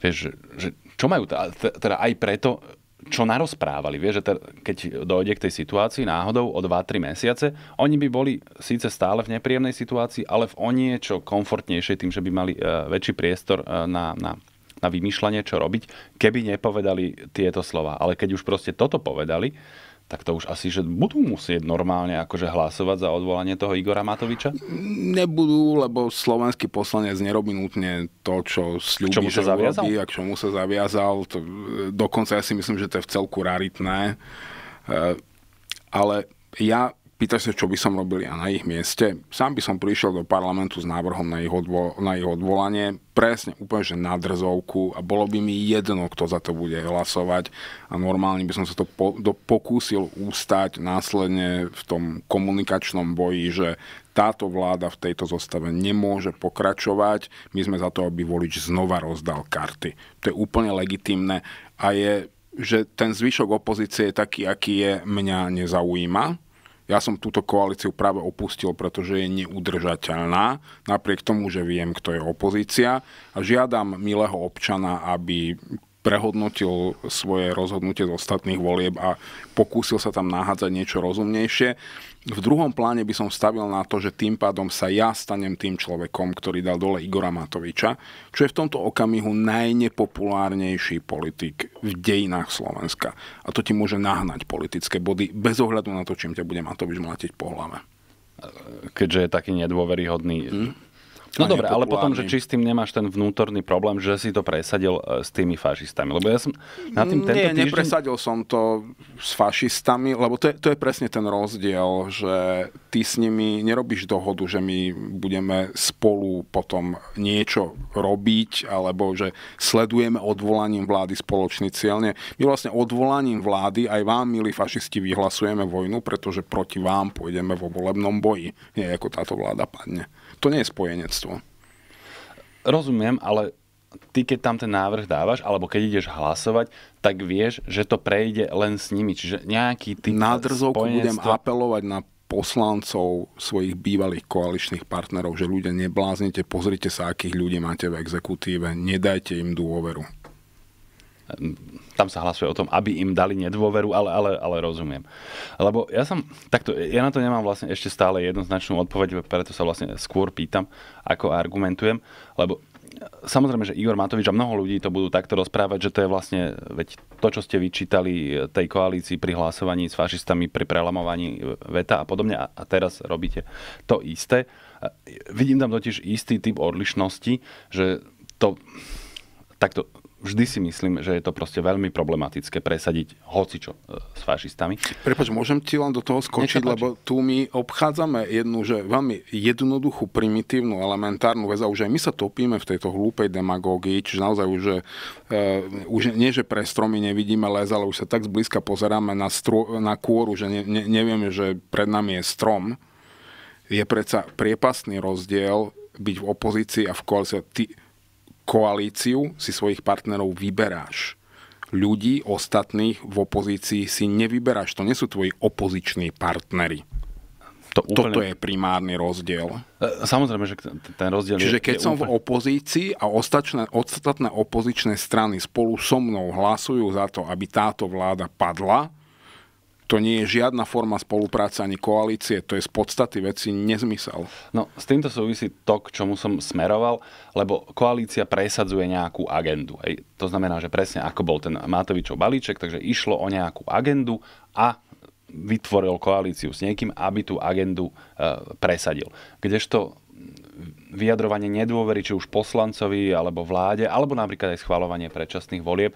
Vieš, že, že čo majú, teda, teda aj preto, čo narozprávali. Vieš, že te, keď dojde k tej situácii náhodou o 2-3 mesiace, oni by boli síce stále v nepríjemnej situácii, ale v o niečo komfortnejšej tým, že by mali uh, väčší priestor uh, na, na, na vymýšľanie, čo robiť, keby nepovedali tieto slova. Ale keď už proste toto povedali, tak to už asi, že budú musieť normálne akože hlasovať za odvolanie toho Igora Matoviča? Nebudú, lebo slovenský poslanec nerobí nutne to, čo sľubí, čomu sa zaviazal? Urobí, a k čomu sa zaviazal. To, dokonca ja si myslím, že to je v celku raritné. E, ale ja pýtaš sa, čo by som robil ja na ich mieste. Sám by som prišiel do parlamentu s návrhom na ich, odvo- na ich odvolanie, presne úplne, že na drzovku a bolo by mi jedno, kto za to bude hlasovať a normálne by som sa to po- do- pokúsil ústať následne v tom komunikačnom boji, že táto vláda v tejto zostave nemôže pokračovať. My sme za to, aby volič znova rozdal karty. To je úplne legitimné a je že ten zvyšok opozície je taký, aký je, mňa nezaujíma ja som túto koalíciu práve opustil, pretože je neudržateľná, napriek tomu, že viem, kto je opozícia. A žiadam milého občana, aby prehodnotil svoje rozhodnutie z ostatných volieb a pokúsil sa tam nahádzať niečo rozumnejšie. V druhom pláne by som stavil na to, že tým pádom sa ja stanem tým človekom, ktorý dal dole Igora Matoviča, čo je v tomto okamihu najnepopulárnejší politik v dejinách Slovenska. A to ti môže nahnať politické body bez ohľadu na to, čím ťa bude Matovič mlátiť po hlave. Keďže je taký nedôveryhodný, mm No dobre, ale potom, že či s tým nemáš ten vnútorný problém, že si to presadil e, s tými fašistami. Lebo ja som na tým tento Nie, týždeň... nepresadil som to s fašistami, lebo to je, to je presne ten rozdiel, že ty s nimi nerobíš dohodu, že my budeme spolu potom niečo robiť, alebo že sledujeme odvolaním vlády spoločný cieľ. Nie. My vlastne odvolaním vlády aj vám, milí fašisti, vyhlasujeme vojnu, pretože proti vám pôjdeme vo volebnom boji. Nie ako táto vláda padne to nie je spojenectvo. Rozumiem, ale ty keď tam ten návrh dávaš, alebo keď ideš hlasovať, tak vieš, že to prejde len s nimi. Čiže nejaký typ Na drzovku budem apelovať na poslancov svojich bývalých koaličných partnerov, že ľudia nebláznite, pozrite sa, akých ľudí máte v exekutíve, nedajte im dôveru tam sa hlasuje o tom, aby im dali nedôveru, ale, ale, ale rozumiem. Lebo ja som, takto, ja na to nemám vlastne ešte stále jednoznačnú odpoveď, preto sa vlastne skôr pýtam, ako argumentujem, lebo samozrejme, že Igor Matovič a mnoho ľudí to budú takto rozprávať, že to je vlastne, veď to, čo ste vyčítali tej koalícii pri hlasovaní s fašistami, pri prelamovaní veta a podobne a, a teraz robíte to isté. Vidím tam totiž istý typ odlišnosti, že to takto vždy si myslím, že je to proste veľmi problematické presadiť hocičo e, s fašistami. Prepač, môžem ti len do toho skočiť, lebo tu my obchádzame jednu že veľmi jednoduchú, primitívnu, elementárnu vec a už aj my sa topíme v tejto hlúpej demagógii, čiže naozaj už, že, e, už nie, že pre stromy nevidíme les, ale už sa tak zblízka pozeráme na, stru, na kôru, že ne, ne, nevieme, že pred nami je strom. Je predsa priepasný rozdiel byť v opozícii a v koalícii koalíciu si svojich partnerov vyberáš. Ľudí ostatných v opozícii si nevyberáš. To nie sú tvoji opoziční partnery. To úplne... Toto je primárny rozdiel. E, samozrejme, že ten rozdiel Čiže je, keď je som úplne... v opozícii a ostatné, ostatné opozičné strany spolu so mnou hlasujú za to, aby táto vláda padla, to nie je žiadna forma spolupráce ani koalície, to je z podstaty veci nezmysel. No, s týmto súvisí to, k čomu som smeroval, lebo koalícia presadzuje nejakú agendu. Ej, to znamená, že presne ako bol ten Matovičov balíček, takže išlo o nejakú agendu a vytvoril koalíciu s niekým, aby tú agendu e, presadil. Kdežto vyjadrovanie nedôvery, či už poslancovi alebo vláde, alebo napríklad aj schvalovanie predčasných volieb,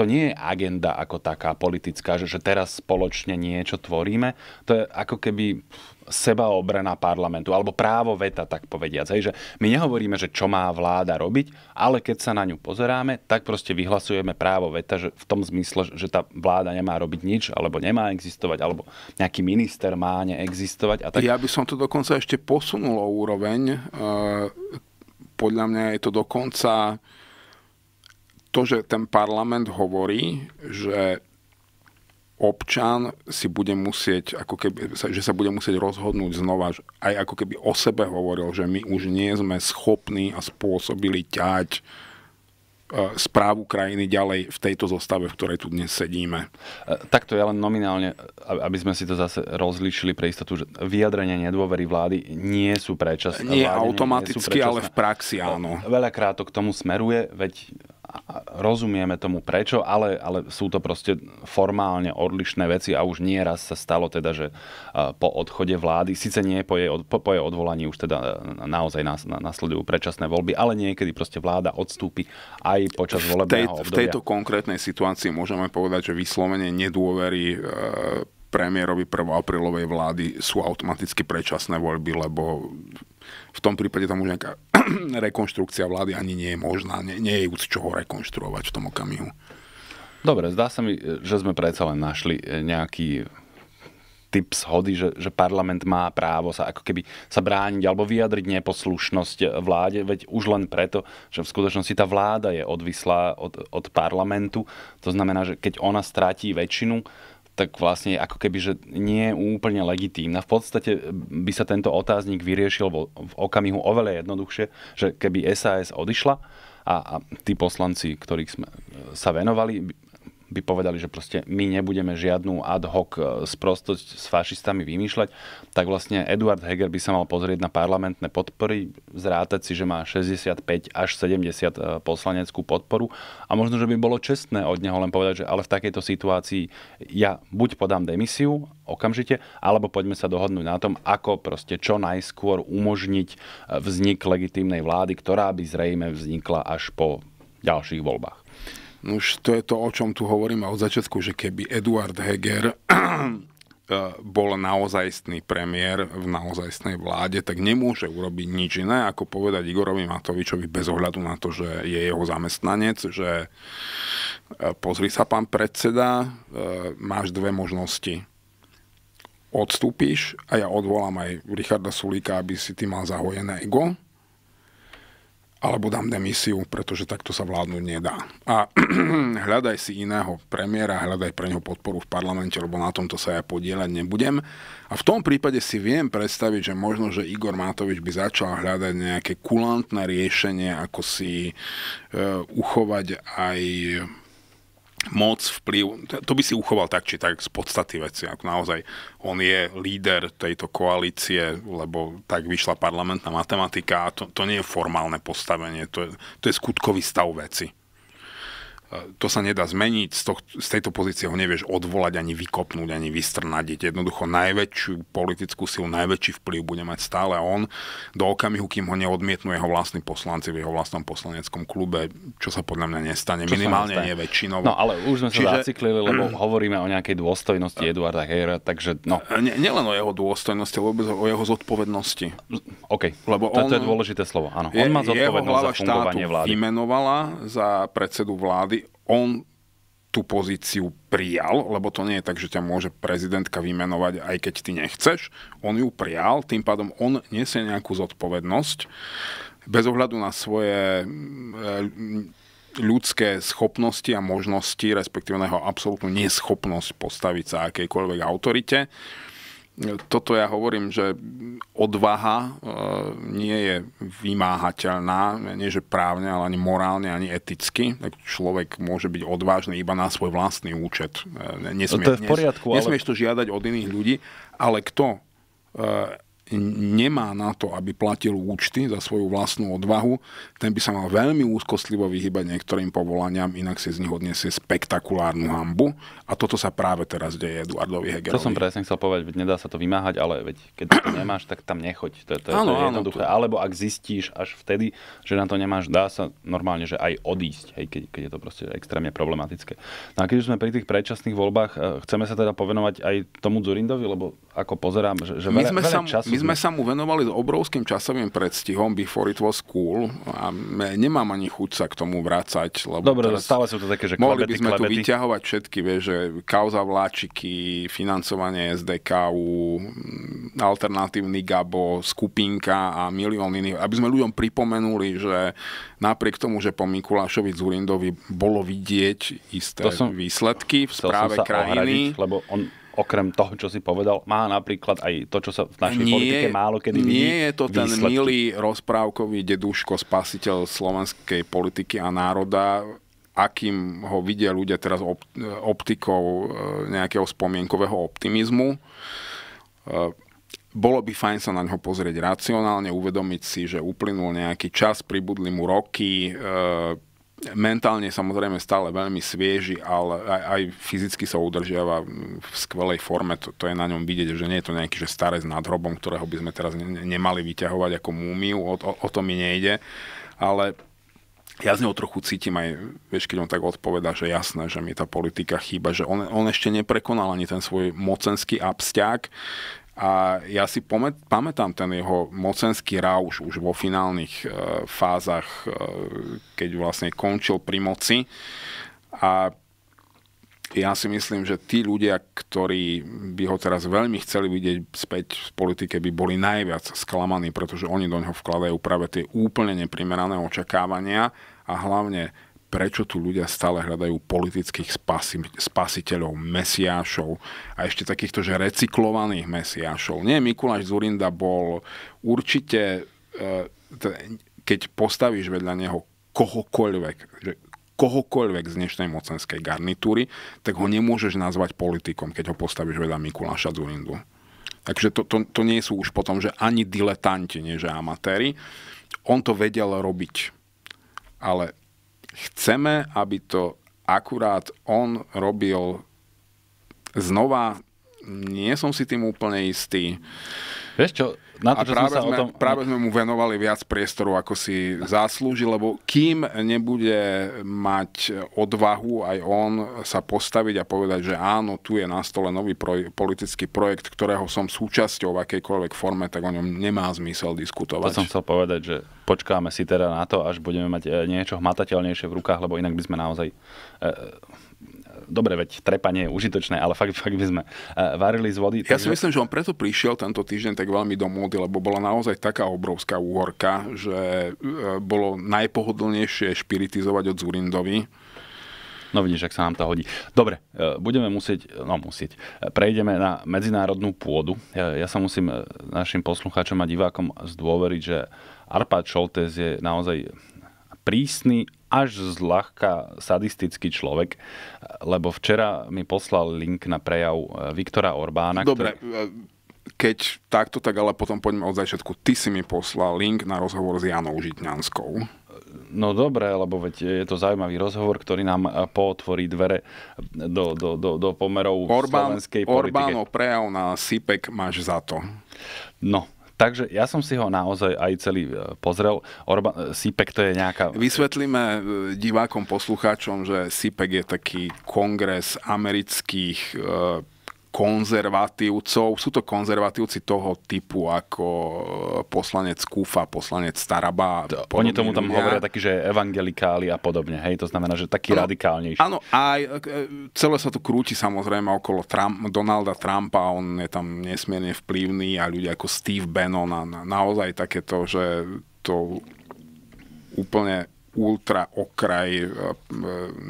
to nie je agenda ako taká politická, že, že teraz spoločne niečo tvoríme. To je ako keby sebaobrana parlamentu, alebo právo veta, tak povediac. Hej, že my nehovoríme, že čo má vláda robiť, ale keď sa na ňu pozeráme, tak proste vyhlasujeme právo veta, že v tom zmysle, že tá vláda nemá robiť nič, alebo nemá existovať, alebo nejaký minister má neexistovať. A tak... Ja by som to dokonca ešte posunul o úroveň. E, podľa mňa je to dokonca to, že ten parlament hovorí, že občan si bude musieť, ako keby, že sa bude musieť rozhodnúť znova, aj ako keby o sebe hovoril, že my už nie sme schopní a spôsobili ťať e, správu krajiny ďalej v tejto zostave, v ktorej tu dnes sedíme. E, takto ja len nominálne, e, aby sme si to zase rozlíšili pre istotu, že vyjadrenia nedôvery vlády nie sú prečasné. Nie automaticky, nie sú ale v praxi áno. Veľakrát to k tomu smeruje, veď rozumieme tomu prečo, ale, ale sú to proste formálne odlišné veci a už nieraz sa stalo teda, že po odchode vlády, síce nie po jej, po, po jej odvolaní už teda e, naozaj nás, nasledujú predčasné voľby, ale niekedy proste vláda odstúpi aj počas volebného obdobia. V tejto konkrétnej situácii môžeme povedať, že vyslovene nedôvery e, premiérovi 1. aprílovej vlády sú automaticky predčasné voľby, lebo v tom prípade tam už nejaká rekonštrukcia vlády ani nie je možná, nie, nie je z čoho rekonštruovať v tom okamihu. Dobre, zdá sa mi, že sme predsa len našli e, nejaký typ shody, že, že parlament má právo sa ako keby sa brániť alebo vyjadriť neposlušnosť e, vláde, veď už len preto, že v skutočnosti tá vláda je odvislá od, od parlamentu. To znamená, že keď ona stratí väčšinu, tak vlastne ako keby, že nie je úplne legitímna. V podstate by sa tento otáznik vyriešil v okamihu oveľa jednoduchšie, že keby SAS odišla a, a tí poslanci, ktorých sme e, sa venovali, by povedali, že proste my nebudeme žiadnu ad hoc e, sprostosť s fašistami vymýšľať, tak vlastne Eduard Heger by sa mal pozrieť na parlamentné podpory, zrátať si, že má 65 až 70 e, poslaneckú podporu a možno, že by bolo čestné od neho len povedať, že ale v takejto situácii ja buď podám demisiu okamžite, alebo poďme sa dohodnúť na tom, ako proste čo najskôr umožniť e, vznik legitímnej vlády, ktorá by zrejme vznikla až po ďalších voľbách. No už to je to, o čom tu hovoríme od začiatku, že keby Eduard Heger eh, bol naozajstný premiér v naozajstnej vláde, tak nemôže urobiť nič iné, ako povedať Igorovi Matovičovi bez ohľadu na to, že je jeho zamestnanec, že eh, pozri sa, pán predseda, eh, máš dve možnosti. Odstúpiš a ja odvolám aj Richarda Sulíka, aby si ty mal zahojené ego, alebo dám demisiu, pretože takto sa vládnuť nedá. A hľadaj si iného premiéra, hľadaj pre neho podporu v parlamente, lebo na tomto sa ja podielať nebudem. A v tom prípade si viem predstaviť, že možno, že Igor Matovič by začal hľadať nejaké kulantné riešenie, ako si e, uchovať aj moc, vplyv, to by si uchoval tak, či tak z podstaty veci. Ako naozaj, on je líder tejto koalície, lebo tak vyšla parlamentná matematika a to, to nie je formálne postavenie, to je, to je skutkový stav veci to sa nedá zmeniť, z, toh, z tejto pozície ho nevieš odvolať, ani vykopnúť, ani vystrnadiť. Jednoducho najväčšiu politickú silu, najväčší vplyv bude mať stále on do okamihu, kým ho neodmietnú jeho vlastní poslanci v jeho vlastnom poslaneckom klube, čo sa podľa mňa nestane. Čo Minimálne nie väčšinou. No ale už sme sa Čiže... zaciklili, lebo hovoríme o nejakej dôstojnosti Eduarda Hejera, takže no. E, nielen o jeho dôstojnosti, ale vôbec o jeho zodpovednosti. OK, lebo on, to je dôležité slovo, áno. Je, on má zodpovednosť jeho hlava za fungovanie štátu vlády. vymenovala za predsedu vlády on tú pozíciu prijal, lebo to nie je tak, že ťa môže prezidentka vymenovať, aj keď ty nechceš. On ju prijal, tým pádom on nesie nejakú zodpovednosť bez ohľadu na svoje eh, ľudské schopnosti a možnosti, respektíve na jeho absolútnu neschopnosť postaviť sa akejkoľvek autorite toto ja hovorím, že odvaha e, nie je vymáhateľná, nie že právne, ale ani morálne, ani eticky. Tak človek môže byť odvážny iba na svoj vlastný účet. E, nesmie, to je v poriadku, nesmieš ale... to žiadať od iných ľudí, ale kto e, nemá na to, aby platil účty za svoju vlastnú odvahu, ten by sa mal veľmi úzkostlivo vyhybať niektorým povolaniam, inak si z nich odniesie spektakulárnu hambu. A toto sa práve teraz deje Eduardovi Hegerovi. To som presne chcel povedať, veď nedá sa to vymáhať, ale veď keď to nemáš, tak tam nechoď. To, to, ano, to je jednoduché. to... Alebo ak zistíš až vtedy, že na to nemáš, dá sa normálne, že aj odísť, hej, keď, keď je to proste extrémne problematické. No a keď už sme pri tých predčasných voľbách, eh, chceme sa teda povenovať aj tomu Zurindovi, lebo ako pozerám, že, že veľa, my sme veľa sa, času my sme sa mu venovali s obrovským časovým predstihom Before it was cool a nemám ani chuť sa k tomu vrácať. Lebo Dobre, stále sú to také, že Mohli by sme klebety. tu vyťahovať všetky, vieš, že kauza vláčiky, financovanie SDKU, mm, alternatívny Gabo, skupinka a milión iných, aby sme ľuďom pripomenuli, že napriek tomu, že po Mikulášovi Zurindovi bolo vidieť isté som, výsledky v správe krajiny. Ohradiť, lebo on okrem toho, čo si povedal, má napríklad aj to, čo sa v našej nie, politike málo kedy nie vidí? Nie je to ten výsledky. milý rozprávkový deduško, spasiteľ slovenskej politiky a národa, akým ho vidia ľudia teraz optikou e, nejakého spomienkového optimizmu. E, bolo by fajn sa na ňo pozrieť racionálne, uvedomiť si, že uplynul nejaký čas, pribudli mu roky, e, mentálne samozrejme stále veľmi svieži, ale aj, aj fyzicky sa udržiava v skvelej forme, to, to je na ňom vidieť, že nie je to nejaký že starec nad hrobom, ktorého by sme teraz ne, nemali vyťahovať ako múmiu, o, o, o to mi nejde, ale ja z neho trochu cítim aj, vieš, keď on tak odpoveda, že jasné, že mi tá politika chýba, že on, on ešte neprekonal ani ten svoj mocenský absťák, a ja si pamätám ten jeho mocenský rauš už vo finálnych e, fázach, e, keď vlastne končil pri moci. A ja si myslím, že tí ľudia, ktorí by ho teraz veľmi chceli vidieť späť v politike, by boli najviac sklamaní, pretože oni do neho vkladajú práve tie úplne neprimerané očakávania a hlavne prečo tu ľudia stále hľadajú politických spasi, spasiteľov, mesiášov a ešte takýchto, že recyklovaných mesiášov. Nie, Mikuláš Zurinda bol určite, e, keď postavíš vedľa neho kohokoľvek, že kohokoľvek z dnešnej mocenskej garnitúry, tak ho nemôžeš nazvať politikom, keď ho postavíš vedľa Mikuláša Zurindu. Takže to, to, to nie sú už potom, že ani diletanti, nie že amatéri. On to vedel robiť. Ale chceme, aby to akurát on robil znova. Nie som si tým úplne istý. Uh, Vieš čo, na to, a práve, sme, tom... práve sme mu venovali viac priestoru, ako si zaslúži, lebo kým nebude mať odvahu aj on sa postaviť a povedať, že áno, tu je na stole nový proj- politický projekt, ktorého som súčasťou v akejkoľvek forme, tak o ňom nemá zmysel diskutovať. To som chcel povedať, že počkáme si teda na to, až budeme mať eh, niečo hmatateľnejšie v rukách, lebo inak by sme naozaj eh, dobre, veď trepanie je užitočné, ale fakt, fakt by sme eh, varili z vody. Ja takže... si myslím, že on preto prišiel tento týždeň tak veľmi do módy, lebo bola naozaj taká obrovská úhorka, že eh, bolo najpohodlnejšie špiritizovať od Zurindovi. No vidíš, ak sa nám to hodí. Dobre, eh, budeme musieť, no musieť, prejdeme na medzinárodnú pôdu. Ja, ja sa musím našim poslucháčom a divákom zdôveriť, že Arpad Šoltes je naozaj prísny až zľahka sadistický človek, lebo včera mi poslal link na prejav eh, Viktora Orbána. Dobre, ktorý... Eh, keď takto, tak ale potom poďme od začiatku. Ty si mi poslal link na rozhovor s Janou Žitňanskou. No dobre, lebo veď je to zaujímavý rozhovor, ktorý nám eh, potvorí dvere do, do, do, do pomerov Orbán, slovenskej politike. Orbánov prejav na SIPEK máš za to. No, Takže ja som si ho naozaj aj celý e, pozrel. Orba, e, SIPEC to je nejaká... Vysvetlíme e, divákom, poslucháčom, že SIPEC je taký kongres amerických konzervatívcov. Sú to konzervatívci toho typu ako e, poslanec Kúfa, poslanec Staraba. To, oni tomu tam ľudia. hovoria taký, že evangelikáli a podobne. Hej, to znamená, že taký no, radikálnejší. Áno, aj e, e, celé sa to krúti samozrejme okolo Trump, Donalda Trumpa. On je tam nesmierne vplyvný a ľudia ako Steve Bannon a naozaj takéto, že to úplne ultra okraj, e,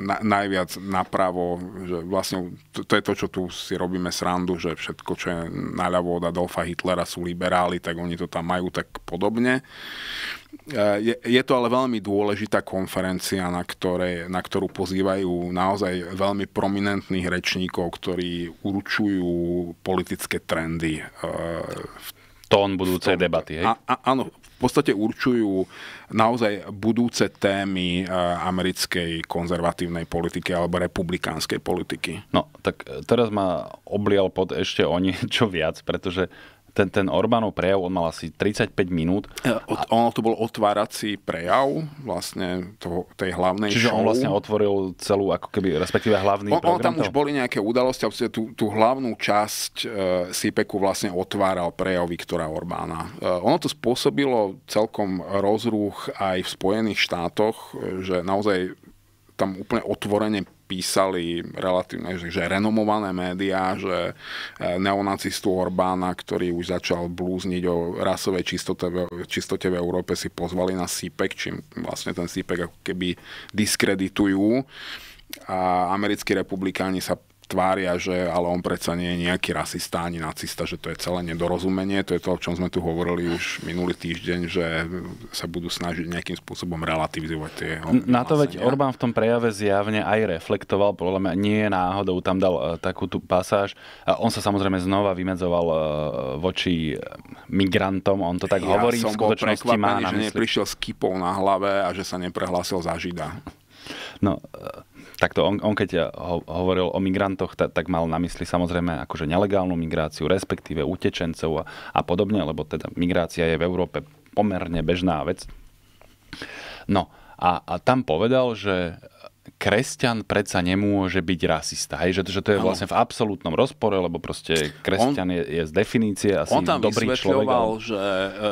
na, najviac napravo, že vlastne to, to je to, čo tu si robíme srandu, že všetko, čo je naľavo od Adolfa Hitlera sú liberáli, tak oni to tam majú tak podobne. E, je, je to ale veľmi dôležitá konferencia, na, ktoré, na ktorú pozývajú naozaj veľmi prominentných rečníkov, ktorí určujú politické trendy e, v tón budúcej tom, debaty. Hej? A, a, áno, podstate určujú naozaj budúce témy eh, americkej konzervatívnej politiky alebo republikánskej politiky. No, tak teraz ma oblial pod ešte o niečo viac, pretože ten, ten Orbánov prejav, on mal asi 35 minút. Od, Ono to bol otvárací prejav vlastne to, tej hlavnej Čiže show. on vlastne otvoril celú, ako keby, respektíve hlavný on, program. On tam toho? už boli nejaké udalosti, a vlastne tú, tú hlavnú časť e, SIPEKu vlastne otváral prejav Viktora Orbána. E, ono to spôsobilo celkom rozruch aj v Spojených štátoch, e, že naozaj tam úplne otvorene písali relatívne že, že renomované médiá, že e, neonacistu Orbána, ktorý už začal blúzniť o rasovej čistote v, čistote v Európe, si pozvali na sípek, čím vlastne ten SIPEC ako keby diskreditujú a americkí republikáni sa tvária, že ale on predsa nie je nejaký rasista ani nacista, že to je celé nedorozumenie. To je to, o čom sme tu hovorili už minulý týždeň, že sa budú snažiť nejakým spôsobom relativizovať tie jeho Na to veď Orbán v tom prejave zjavne aj reflektoval, podľa mňa nie je náhodou, tam dal e, takú tú pasáž. A on sa samozrejme znova vymedzoval e, voči e, migrantom, on to tak ja hovorí, som v skutočnosti má na mysli. že neprišiel s kipou na hlave a že sa neprehlásil za Žida. No, Takto on, on keď eh, ho, hovoril o migrantoch, ta, tak mal na mysli samozrejme akože nelegálnu migráciu, respektíve utečencov a, a podobne, lebo teda migrácia je v Európe pomerne bežná vec. No a, a tam povedal, že kresťan predsa nemôže byť rasista. Hej? Že, že to je vlastne v absolútnom rozpore, lebo proste kresťan on, je, je z definície asi on tam dobrý človek. Ale... že e,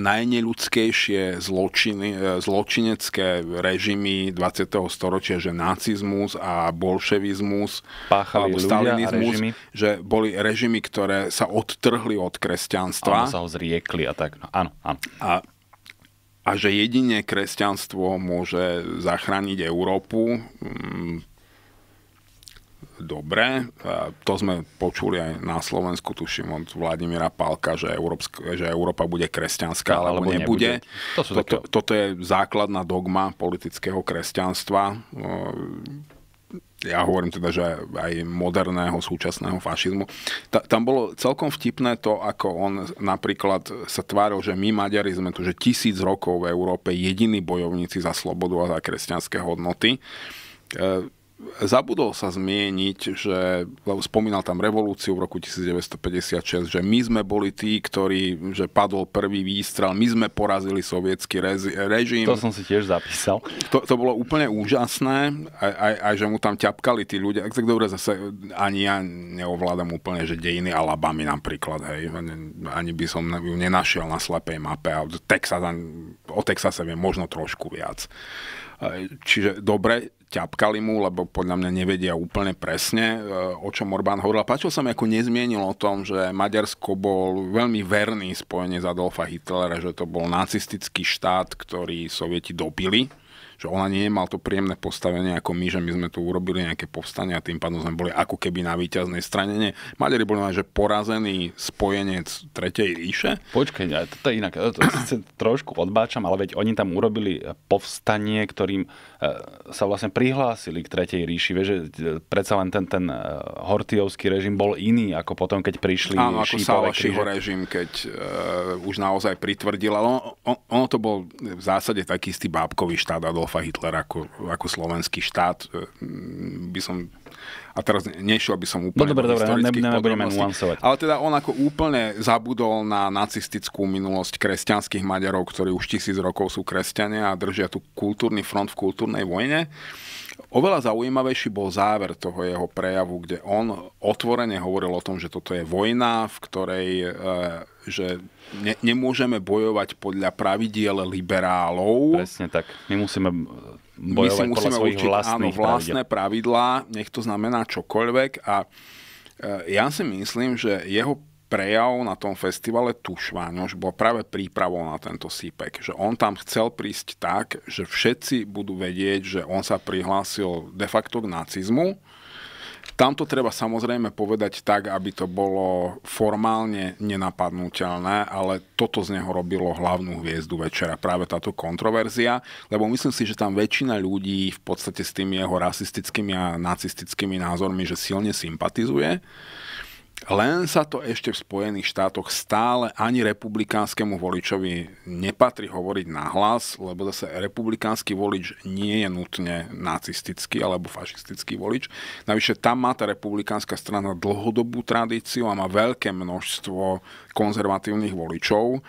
najneľudskejšie zločiny, e, zločinecké režimy 20. storočia, že nacizmus a bolševizmus Páchali alebo stalinizmus, že boli režimy, ktoré sa odtrhli od kresťanstva. Áno, sa ho zriekli a tak. No, áno, áno. A a že jedine kresťanstvo môže zachrániť Európu. Mm, dobre, to sme počuli aj na Slovensku, tuším od Vladimíra Pálka, že, Európsk, že Európa bude kresťanská, no, alebo, alebo nebude. nebude. To sú toto, také... toto je základná dogma politického kresťanstva ja hovorím teda, že aj moderného, súčasného fašizmu. Ta, tam bolo celkom vtipné to, ako on napríklad sa tváril, že my Maďari sme tu, že tisíc rokov v Európe jediní bojovníci za slobodu a za kresťanské hodnoty. E, zabudol sa zmieniť, že lebo spomínal tam revolúciu v roku 1956, že my sme boli tí, ktorí, že padol prvý výstrel, my sme porazili sovietský režim. To som si tiež zapísal. To, to bolo úplne úžasné, aj, aj, aj že mu tam ťapkali tí ľudia. Tak dobre, zase ani ja neovládam úplne, že dejiny labami napríklad, hej. Ani by som ju nenašiel na slepej mape. Texas, o Texase viem možno trošku viac. Čiže dobre, ťapkali mu, lebo podľa mňa nevedia úplne presne, e, o čom Orbán hovoril. A páčil sa mi, ako nezmienil o tom, že Maďarsko bol veľmi verný spojenie z Adolfa Hitlera, že to bol nacistický štát, ktorý sovieti dobili že ona nemal to príjemné postavenie ako my, že my sme tu urobili nejaké povstanie a tým pádom sme boli ako keby na víťaznej strane. Nie. Maďari boli že porazený spojenec Tretej ríše. Počkej, ale toto je inak. To síce trošku odbáčam, ale veď oni tam urobili povstanie, ktorým e, sa vlastne prihlásili k Tretej ríši. Vieš, že e, predsa len ten, ten e, hortiovský režim bol iný ako potom, keď prišli Áno, ako Salašiho režim, keď uh, už naozaj pritvrdil, ale on, on, ono to bol v zásade taký istý bábkový štát Adolf Adolfa Hitlera ako, ako slovenský štát. E, by som a teraz nešiel by som úplne no, dobre, dobre, historických nuancovať. Ale teda on ako úplne zabudol na nacistickú minulosť kresťanských Maďarov, ktorí už tisíc rokov sú kresťania a držia tu kultúrny front v kultúrnej vojne. Oveľa zaujímavejší bol záver toho jeho prejavu, kde on otvorene hovoril o tom, že toto je vojna, v ktorej e, že ne, nemôžeme bojovať podľa pravidiel liberálov. Presne tak. My musíme bojovať My si musíme podľa svojich učiť, vlastných áno, vlastné pravidlá. pravidlá, nech to znamená čokoľvek. A e, ja si myslím, že jeho prejav na tom festivale Tušváňoš bol práve prípravou na tento sípek. Že on tam chcel prísť tak, že všetci budú vedieť, že on sa prihlásil de facto k nacizmu Tamto treba samozrejme povedať tak, aby to bolo formálne nenapadnutelné, ale toto z neho robilo hlavnú hviezdu večera, práve táto kontroverzia, lebo myslím si, že tam väčšina ľudí v podstate s tými jeho rasistickými a nacistickými názormi, že silne sympatizuje. Len sa to ešte v Spojených štátoch stále ani republikánskemu voličovi nepatrí hovoriť nahlas, lebo zase republikánsky volič nie je nutne nacistický alebo fašistický volič. Navyše tam má tá republikánska strana dlhodobú tradíciu a má veľké množstvo konzervatívnych voličov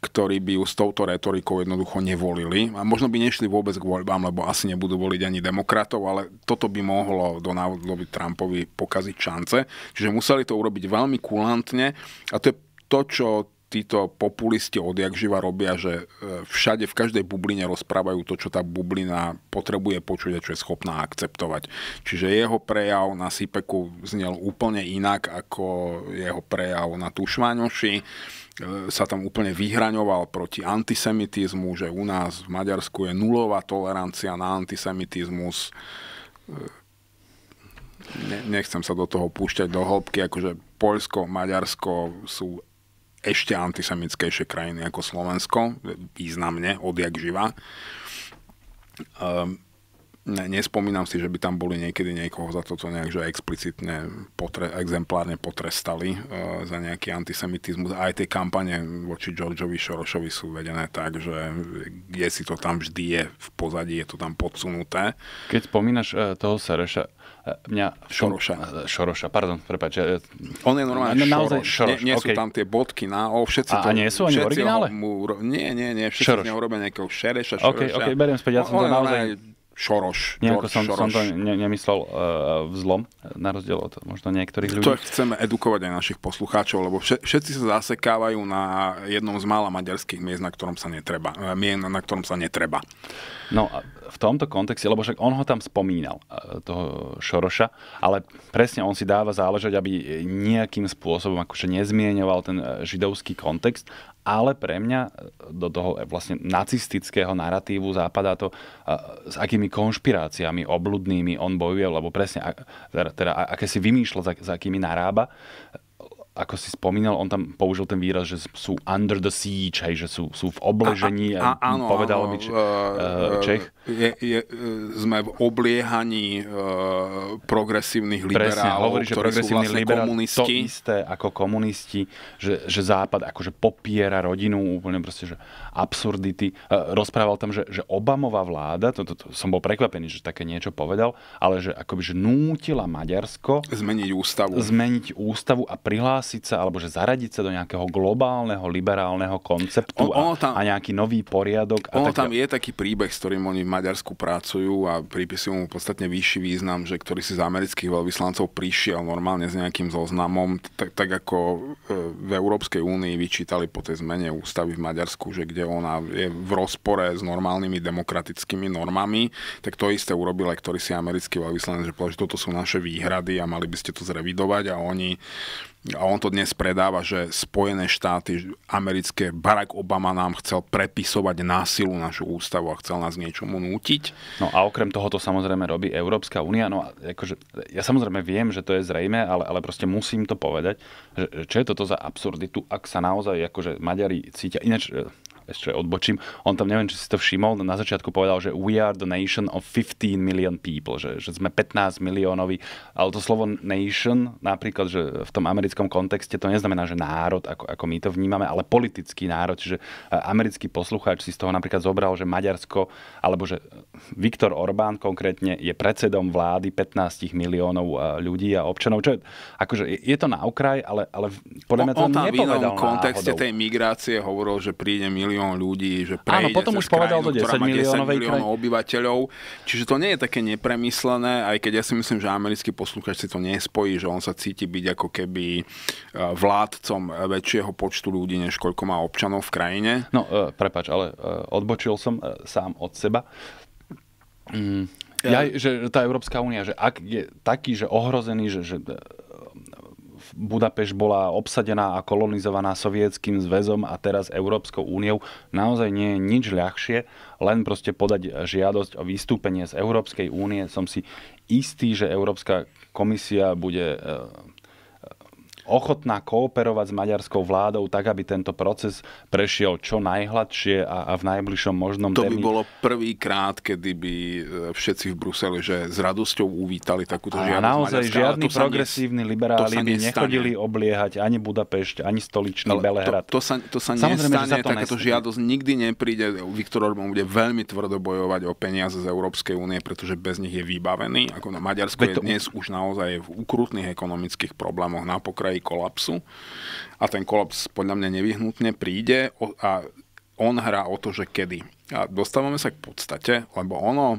ktorí by ju s touto retorikou jednoducho nevolili. A možno by nešli vôbec k voľbám, lebo asi nebudú voliť ani demokratov, ale toto by mohlo Donaldovi Trumpovi pokaziť šance. Čiže museli to urobiť veľmi kulantne a to je to, čo títo populisti odjak živa robia, že e, všade, v každej bubline rozprávajú to, čo tá bublina potrebuje počuť a čo je schopná akceptovať. Čiže jeho prejav na Sipeku znel úplne inak ako jeho prejav na Tušváňoši e, sa tam úplne vyhraňoval proti antisemitizmu, že u nás v Maďarsku je nulová tolerancia na antisemitizmus. E, nechcem sa do toho púšťať do hĺbky, akože Poľsko, Maďarsko sú ešte antisemickejšie krajiny ako Slovensko, významne, odjak živa. Um, ne, nespomínam si, že by tam boli niekedy niekoho za toto nejak, že explicitne potre, exemplárne potrestali e, za nejaký antisemitizmus. Aj tie kampane voči Georgeovi Šorošovi sú vedené tak, že kde si to tam vždy je v pozadí, je to tam podsunuté. Keď spomínaš e, toho Sereša, mňa... Šoroša. E, Šoroša, pardon, prepáč. Ja... On je normálne na, naozaj, Šoroš. Nie, nie okay. sú tam tie bodky na O, všetci to... A nie sú ani originále? Mu, nie, nie, nie, všetci šoroš. z neho robia nejakého Šereša, Šoroša. OK, OK, beriem späť, ja som to naozaj... Šoroš. Nejako som, šoroš. som to ne, nemyslel uh, e, vzlom, na rozdiel od možno niektorých ľudí. To chceme edukovať aj našich poslucháčov, lebo všetci sa zasekávajú na jednom z mála maďarských miest, na ktorom sa netreba. E, mien, na ktorom sa netreba. No v tomto kontexte, lebo však on ho tam spomínal, e, toho Šoroša, ale presne on si dáva záležať, aby nejakým spôsobom akože nezmieňoval ten e, židovský kontext, ale pre mňa e, do toho vlastne nacistického narratívu zapadá to, s akými konšpiráciami obludnými on bojuje, lebo presne teda, teda aké si vymýšľa, za akými narába ako si spomínal, on tam použil ten výraz, že sú under the siege, hej, že sú, sú v obležení. A, a, áno, povedal áno, mi, če, uh, e, Čech. E, je, je, e, sme v obliehaní uh, progresívnych Presne, hovorí, hovorí, že sú vlastne liberál, komunisti. To isté ako komunisti, že, že Západ akože popiera rodinu úplne proste, že absurdity. E, rozprával tam, že, že Obamová vláda, to, to, to, som bol prekvapený, že také niečo povedal, ale že akoby že nútila Maďarsko zmeniť ústavu. Zmeniť ústavu a prihlásiť sa, alebo že zaradiť sa do nejakého globálneho liberálneho konceptu on, a, tam, a nejaký nový poriadok. Ono tam je taký príbeh, s ktorým oni v Maďarsku pracujú a pripisujú mu podstatne vyšší význam, že ktorý si z amerických veľvyslancov prišiel normálne s nejakým zoznamom, tak, tak ako e, v Európskej únii vyčítali po tej zmene ústavy v Maďarsku, že kde kde ona je v rozpore s normálnymi demokratickými normami, tak to isté urobil aj ktorý si americký veľvyslanec, že povedal, že toto sú naše výhrady a mali by ste to zrevidovať a oni a on to dnes predáva, že Spojené štáty americké, Barack Obama nám chcel prepisovať násilu našu ústavu a chcel nás niečomu nútiť. No a okrem toho to samozrejme robí Európska únia. No akože, ja samozrejme viem, že to je zrejme, ale, ale proste musím to povedať, že čo je toto za absurditu, ak sa naozaj akože Maďari cítia. Ináč e, ešte odbočím, on tam neviem, či si to všimol, na začiatku povedal, že we are the nation of 15 million people, že, že sme 15 miliónovi, ale to slovo nation, napríklad, že v tom americkom kontexte to neznamená, že národ, ako, ako my to vnímame, ale politický národ, čiže e, americký poslucháč si z toho napríklad zobral, že Maďarsko, alebo že Viktor Orbán konkrétne je predsedom vlády 15 miliónov e, ľudí a občanov, čo je, akože je to na okraj, ale, ale podľa mňa to on, on tam v kontexte náhodou. tej migrácie hovoril, že príde milión milión ľudí, že prejde Áno, potom už povedal krajinu, do 10 10 miliónov kraj... obyvateľov. Čiže to nie je také nepremyslené, aj keď ja si myslím, že americký posluchač si to nespojí, že on sa cíti byť ako keby e, vládcom väčšieho počtu ľudí, než koľko má občanov v krajine. No, e, prepač, ale e, odbočil som sám od seba. Mm. Ja, že tá Európska únia, že ak je taký, že ohrozený, že, že Budapeš bola obsadená a kolonizovaná sovietským zväzom a teraz Európskou úniou, naozaj nie je nič ľahšie, len proste podať žiadosť o vystúpenie z Európskej únie. Som si istý, že Európska komisia bude e, ochotná kooperovať s maďarskou vládou tak, aby tento proces prešiel čo najhladšie a, a v najbližšom možnom To termíne. by bolo prvýkrát, kedy by e, všetci v Bruseli že s radosťou uvítali takúto a žiadosť. A naozaj žiadni žiadny progresívny liberáli by nestane. nechodili obliehať ani Budapešť, ani stoličný Ale Belehrad. To, to sa, to sa Samozrejme, nestane, sa to takáto nestane. žiadosť nikdy nepríde. Viktor Orbán bude veľmi tvrdo bojovať o peniaze z Európskej únie, pretože bez nich je vybavený. Ako na Maďarsko to... je dnes už naozaj v ukrutných ekonomických problémoch na pokraji okraji kolapsu a ten kolaps podľa mňa nevyhnutne príde a on hrá o to, že kedy. A dostávame sa k podstate, lebo ono, e,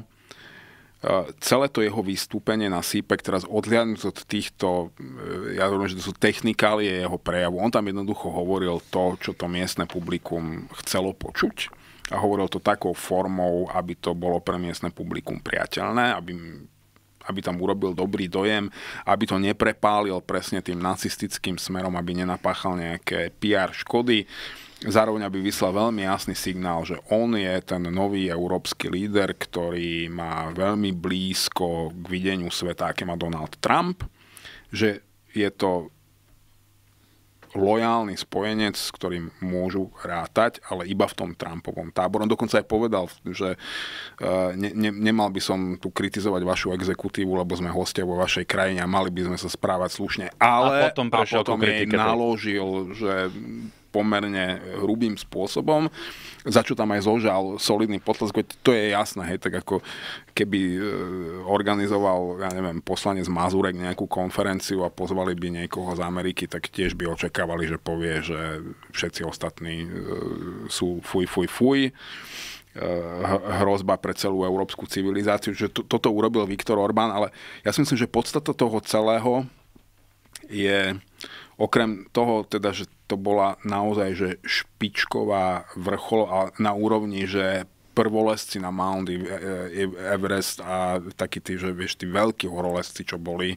celé to jeho vystúpenie na sípek teraz odliadnúť od týchto, e, ja hovorím, že to sú technikálie jeho prejavu, on tam jednoducho hovoril to, čo to miestne publikum chcelo počuť a hovoril to takou formou, aby to bolo pre miestne publikum priateľné, aby aby tam urobil dobrý dojem, aby to neprepálil presne tým nacistickým smerom, aby nenapáchal nejaké PR škody. Zároveň aby vyslal veľmi jasný signál, že on je ten nový európsky líder, ktorý má veľmi blízko k videniu sveta, aké má Donald Trump, že je to lojálny spojenec, s ktorým môžu rátať, ale iba v tom Trumpovom tábore. On dokonca aj povedal, že e, ne, ne, nemal by som tu kritizovať vašu exekutívu, lebo sme hostia vo vašej krajine a mali by sme sa správať slušne. Ale a potom, a potom jej naložil, že pomerne e, hrubým spôsobom, za čo tam aj zožal solidný potlesk, to je jasné, hej, tak ako keby e, organizoval, ja neviem, poslanec Mazurek nejakú konferenciu a pozvali by niekoho z Ameriky, tak tiež by očakávali, že povie, že všetci ostatní e, sú fuj, fuj, fuj hrozba pre celú európsku civilizáciu. Čiže to, toto urobil Viktor Orbán, ale ja si myslím, že podstata toho celého je okrem toho, teda, že to bola naozaj že špičková vrchol a na úrovni, že prvolesci na Mount e, e, Everest a takí tí, že vieš, tí veľkí horolesci, čo boli,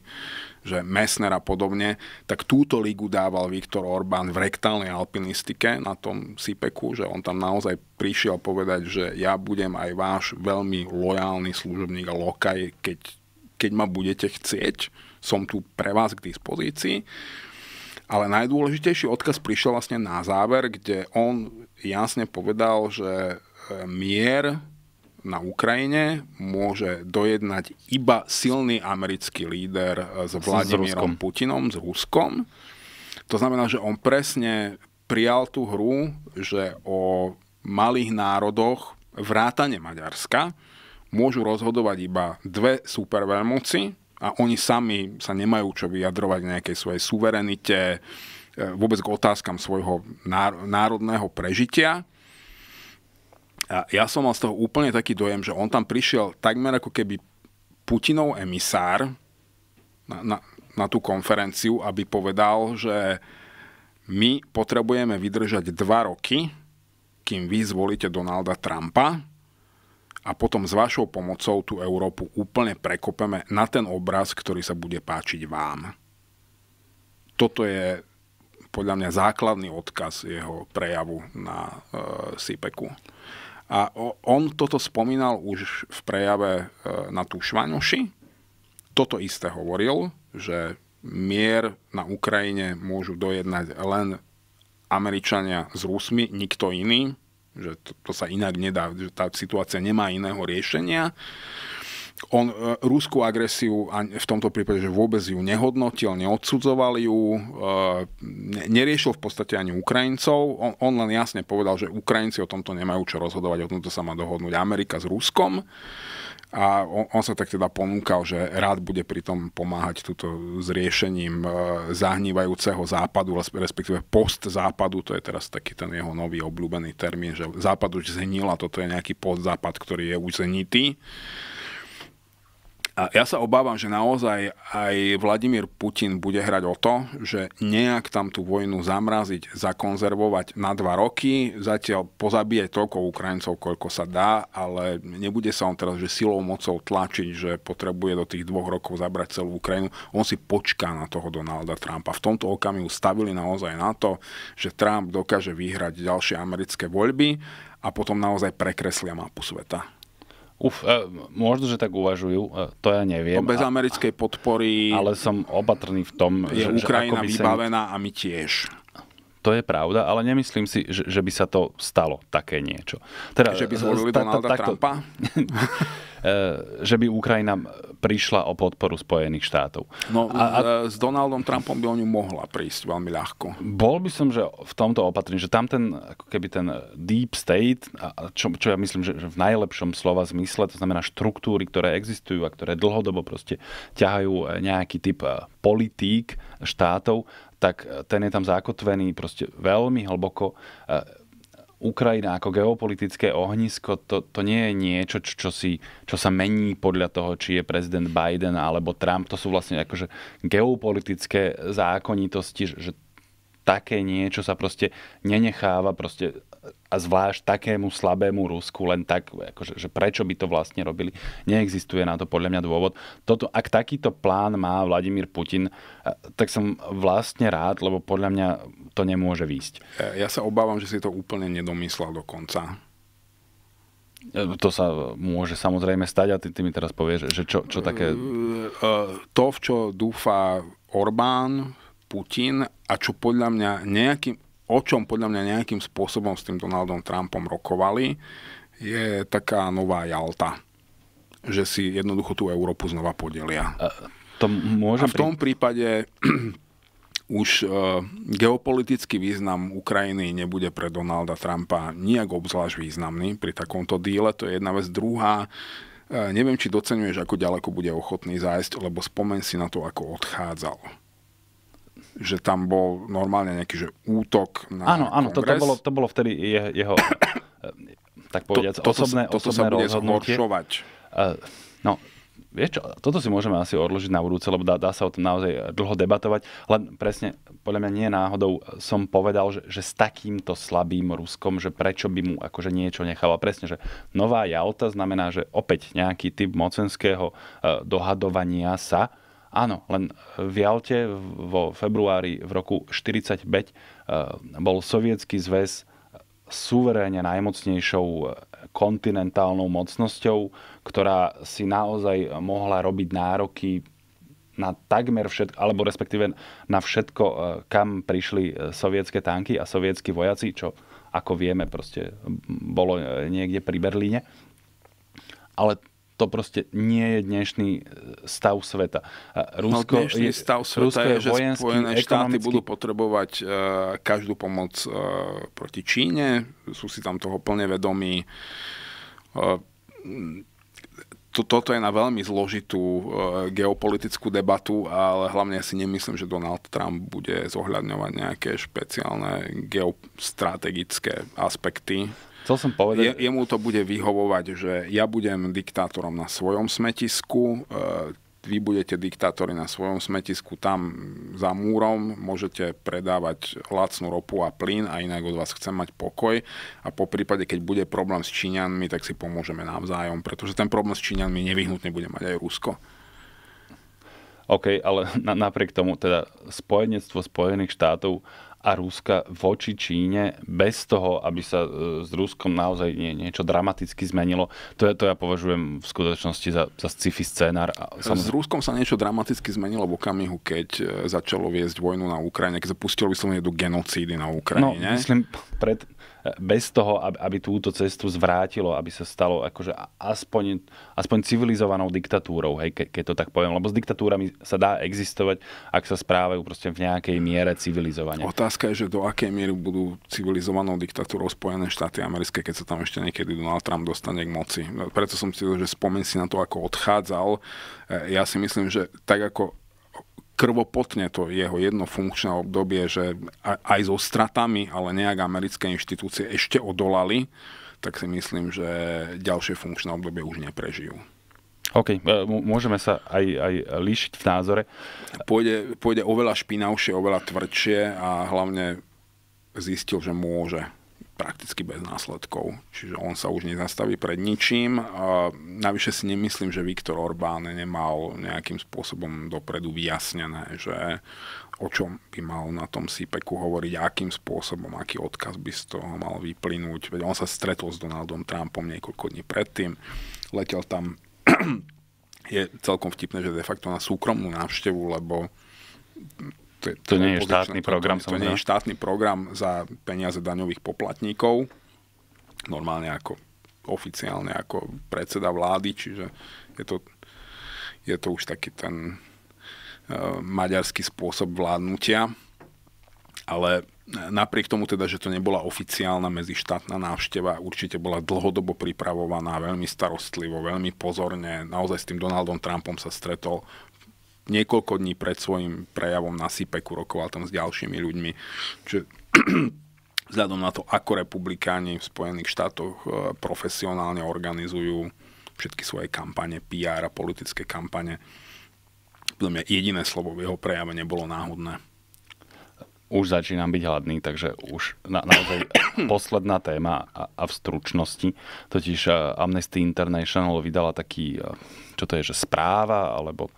že Messner a podobne, tak túto ligu dával Viktor Orbán v rektálnej alpinistike na tom SIPEKu, že on tam naozaj prišiel povedať, že ja budem aj váš veľmi lojálny služobník a lokaj, keď, keď ma budete chcieť, som tu pre vás k dispozícii ale najdôležitejší odkaz prišiel vlastne na záver, kde on jasne povedal, že e, mier na Ukrajine môže dojednať iba silný americký líder e, s Vladimírom s Putinom, s Ruskom. To znamená, že on presne prijal tú hru, že o malých národoch vrátane Maďarska môžu rozhodovať iba dve superveľmoci, a oni sami sa nemajú čo vyjadrovať nejakej svojej suverenite, e, vôbec k otázkam svojho národného prežitia. A ja som mal z toho úplne taký dojem, že on tam prišiel takmer ako keby Putinov emisár na, na, na tú konferenciu, aby povedal, že my potrebujeme vydržať dva roky, kým vy zvolíte Donalda Trumpa, a potom s vašou pomocou tú Európu úplne prekopeme na ten obraz, ktorý sa bude páčiť vám. Toto je podľa mňa základný odkaz jeho prejavu na e, SIPEKu. A on toto spomínal už v prejave e, na tú Švaňoši. Toto isté hovoril, že mier na Ukrajine môžu dojednať len Američania s Rusmi, nikto iný že to, to sa inak nedá, že tá situácia nemá iného riešenia. On e, rúskú agresiu v tomto prípade, že vôbec ju nehodnotil, neodsudzoval ju, e, neriešil v podstate ani Ukrajincov. On, on len jasne povedal, že Ukrajinci o tomto nemajú čo rozhodovať, o tomto sa má dohodnúť Amerika s Ruskom a on, on sa tak teda ponúkal, že rád bude pritom pomáhať túto s riešením e, zahnívajúceho západu, respektíve postzápadu. to je teraz taký ten jeho nový obľúbený termín, že západ už zhnil a toto je nejaký postzápad, ktorý je už zhnitý. A ja sa obávam, že naozaj aj Vladimír Putin bude hrať o to, že nejak tam tú vojnu zamraziť, zakonzervovať na dva roky, zatiaľ pozabíjať toľko Ukrajincov, koľko sa dá, ale nebude sa on teraz, že silou, mocou tlačiť, že potrebuje do tých dvoch rokov zabrať celú Ukrajinu. On si počká na toho Donalda Trumpa. V tomto okamihu stavili naozaj na to, že Trump dokáže vyhrať ďalšie americké voľby a potom naozaj prekreslia mapu sveta. Uf, e, možno, že tak uvažujú, e, to ja neviem. Bez americkej podpory... Ale som opatrný v tom, je že... Ukrajina že ako by vybavená sa... a my tiež to je pravda, ale nemyslím si, že, že by sa to stalo, také niečo. Teda, že by zvolili ta, Donalda takto, Trumpa? Eh, že by Ukrajina prišla o podporu Spojených štátov. No, a, a, eh, s Donaldom Trumpom by o ňu mohla prísť veľmi ľahko. Bol by som, že v tomto opatrení, že tam ten, ako keby ten deep state, a čo, čo ja myslím, že, že v najlepšom slova zmysle, to znamená štruktúry, ktoré existujú a ktoré dlhodobo proste ťahajú eh, nejaký typ politík štátov, tak e, ten je tam zakotvený proste veľmi hlboko. E, Ukrajina ako geopolitické ohnisko, to, to nie je niečo, čo, čo, si, čo sa mení podľa toho, či je prezident Biden alebo Trump. To sú vlastne akože geopolitické zákonitosti, že také niečo sa proste nenecháva proste a zvlášť takému slabému Rusku len tak, akože, že prečo by to vlastne robili, neexistuje na to podľa mňa dôvod. Toto, ak takýto plán má Vladimír Putin, e, tak som vlastne rád, lebo podľa mňa to nemôže výjsť. E, ja sa obávam, že si to úplne nedomyslel do konca. E, to sa môže samozrejme stať a ty, ty mi teraz povieš, že čo, čo také... To, v čo dúfa Orbán, Putin a čo podľa mňa nejakým, o čom podľa mňa nejakým spôsobom s tým Donaldom Trumpom rokovali, je taká nová Jalta. Že si jednoducho tú Európu znova podelia. A, to môžem a v tom prípade už e, geopolitický význam Ukrajiny nebude pre Donalda Trumpa nijak obzvlášť významný pri takomto díle. To je jedna vec. Druhá, e, neviem, či docenuješ, ako ďaleko bude ochotný zájsť, lebo spomen si na to, ako odchádzal že tam bol normálne nejaký že útok na Áno, áno, to, to, bolo, to bolo vtedy jeho, jeho tak povediať, to, to, osobné, to, osobné sa bude Zhoršovať. Uh, no, vieš čo, toto si môžeme asi odložiť na budúce, lebo dá, dá sa o tom naozaj dlho debatovať. Len presne, podľa mňa nie náhodou eh, som povedal, že, že s takýmto slabým Ruskom, že prečo by mu akože niečo nechalo. Presne, že nová Jalta znamená, že opäť nejaký typ mocenského eh, dohadovania sa, Áno, len v Jalte vo februári v roku 1945 eh, bol sovietský zväz suveréne najmocnejšou eh, kontinentálnou mocnosťou, ktorá si naozaj mohla robiť nároky na takmer všetko, alebo respektíve na všetko, eh, kam prišli sovietské tanky a sovietskí vojaci, čo ako vieme, proste bolo niekde pri Berlíne. Ale to proste nie je dnešný e, stav sveta. Rusko no, dnešný je, stav sveta Rusko je, je že vojenský, Spojené ekonomický... štáty budú potrebovať uh, každú pomoc uh, proti Číne, sú si tam toho plne vedomí. Uh, to, toto je na veľmi zložitú e, geopolitickú debatu, ale hlavne si nemyslím, že Donald Trump bude zohľadňovať nejaké špeciálne geostrategické aspekty. Chcel som povedať... Je, jemu to bude vyhovovať, že ja budem diktátorom na svojom smetisku, e, vy budete diktátori na svojom smetisku tam za múrom, môžete predávať lacnú ropu a plyn a inak od vás chcem mať pokoj a po prípade, keď bude problém s Číňanmi, tak si pomôžeme navzájom, pretože ten problém s Číňanmi nevyhnutne bude mať aj Rusko. OK, ale na, napriek tomu, teda spojenectvo Spojených štátov a Ruska voči Číne bez toho, aby sa e, s Ruskom naozaj nie, niečo dramaticky zmenilo, to ja, to ja považujem v skutočnosti za, za sci-fi scénar. Samozrejme... S Ruskom sa niečo dramaticky zmenilo v okamihu, keď e, začalo viesť vojnu na Ukrajine, keď sa pustilo vyslovene do genocídy na Ukrajine. No, myslím, pred, bez toho, aby, aby túto cestu zvrátilo, aby sa stalo akože aspoň, aspoň civilizovanou diktatúrou, hej, ke, keď to tak poviem. Lebo s diktatúrami sa dá existovať, ak sa správajú proste v nejakej miere civilizovania. Otázka je, že do akej miery budú civilizovanou diktatúrou Spojené štáty americké, keď sa tam ešte niekedy Donald Trump dostane k moci. No, preto som si že spomen si na to, ako odchádzal. E, ja si myslím, že tak ako krvopotne to jeho jedno funkčné obdobie, že aj so stratami, ale nejak americké inštitúcie ešte odolali, tak si myslím, že ďalšie funkčné obdobie už neprežijú. OK, e, môžeme sa aj, aj líšiť v názore. Pôjde, pôjde oveľa špinavšie, oveľa tvrdšie a hlavne zistil, že môže prakticky bez následkov. Čiže on sa už nezastaví pred ničím. A navyše si nemyslím, že Viktor Orbán nemal nejakým spôsobom dopredu vyjasnené, že o čom by mal na tom sípeku hovoriť, akým spôsobom, aký odkaz by z toho mal vyplynúť. Veď on sa stretol s Donaldom Trumpom niekoľko dní predtým, letel tam je celkom vtipné, že de facto na súkromnú návštevu, lebo to, je to nie je štátny program. To, to, to nie je štátny program za peniaze daňových poplatníkov, normálne ako oficiálne ako predseda vlády, čiže je to, je to už taký ten uh, maďarský spôsob vládnutia. Ale e, napriek tomu teda, že to nebola oficiálna medzištátna návšteva, určite bola dlhodobo pripravovaná, veľmi starostlivo, veľmi pozorne. Naozaj s tým Donaldom Trumpom sa stretol niekoľko dní pred svojim prejavom na SIPEKu rokoval tam s ďalšími ľuďmi. Čiže vzhľadom na to, ako republikáni v Spojených štátoch e, profesionálne organizujú všetky svoje kampane, PR a politické kampane, podľa mňa jediné slovo v jeho prejave nebolo náhodné. Už začínam byť hladný, takže už na, naozaj posledná téma a, a v stručnosti. Totiž e, Amnesty International vydala taký, e, čo to je, že správa, alebo uh,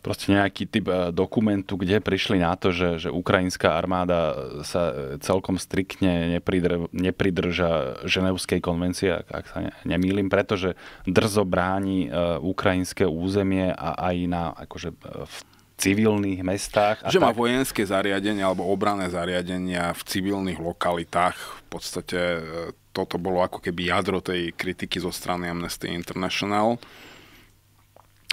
proste nejaký typ e, dokumentu, kde prišli na to, že, že ukrajinská armáda e, sa e, celkom striktne nepridr- nepridrža Ženevskej konvencie, ak sa ne, nemýlim, pretože drzo bráni ukrajinské územie a aj na akože v civilných mestách. A že tak... má vojenské zariadenia alebo obrané zariadenia v civilných lokalitách. V podstate toto bolo ako keby jadro tej kritiky zo strany Amnesty International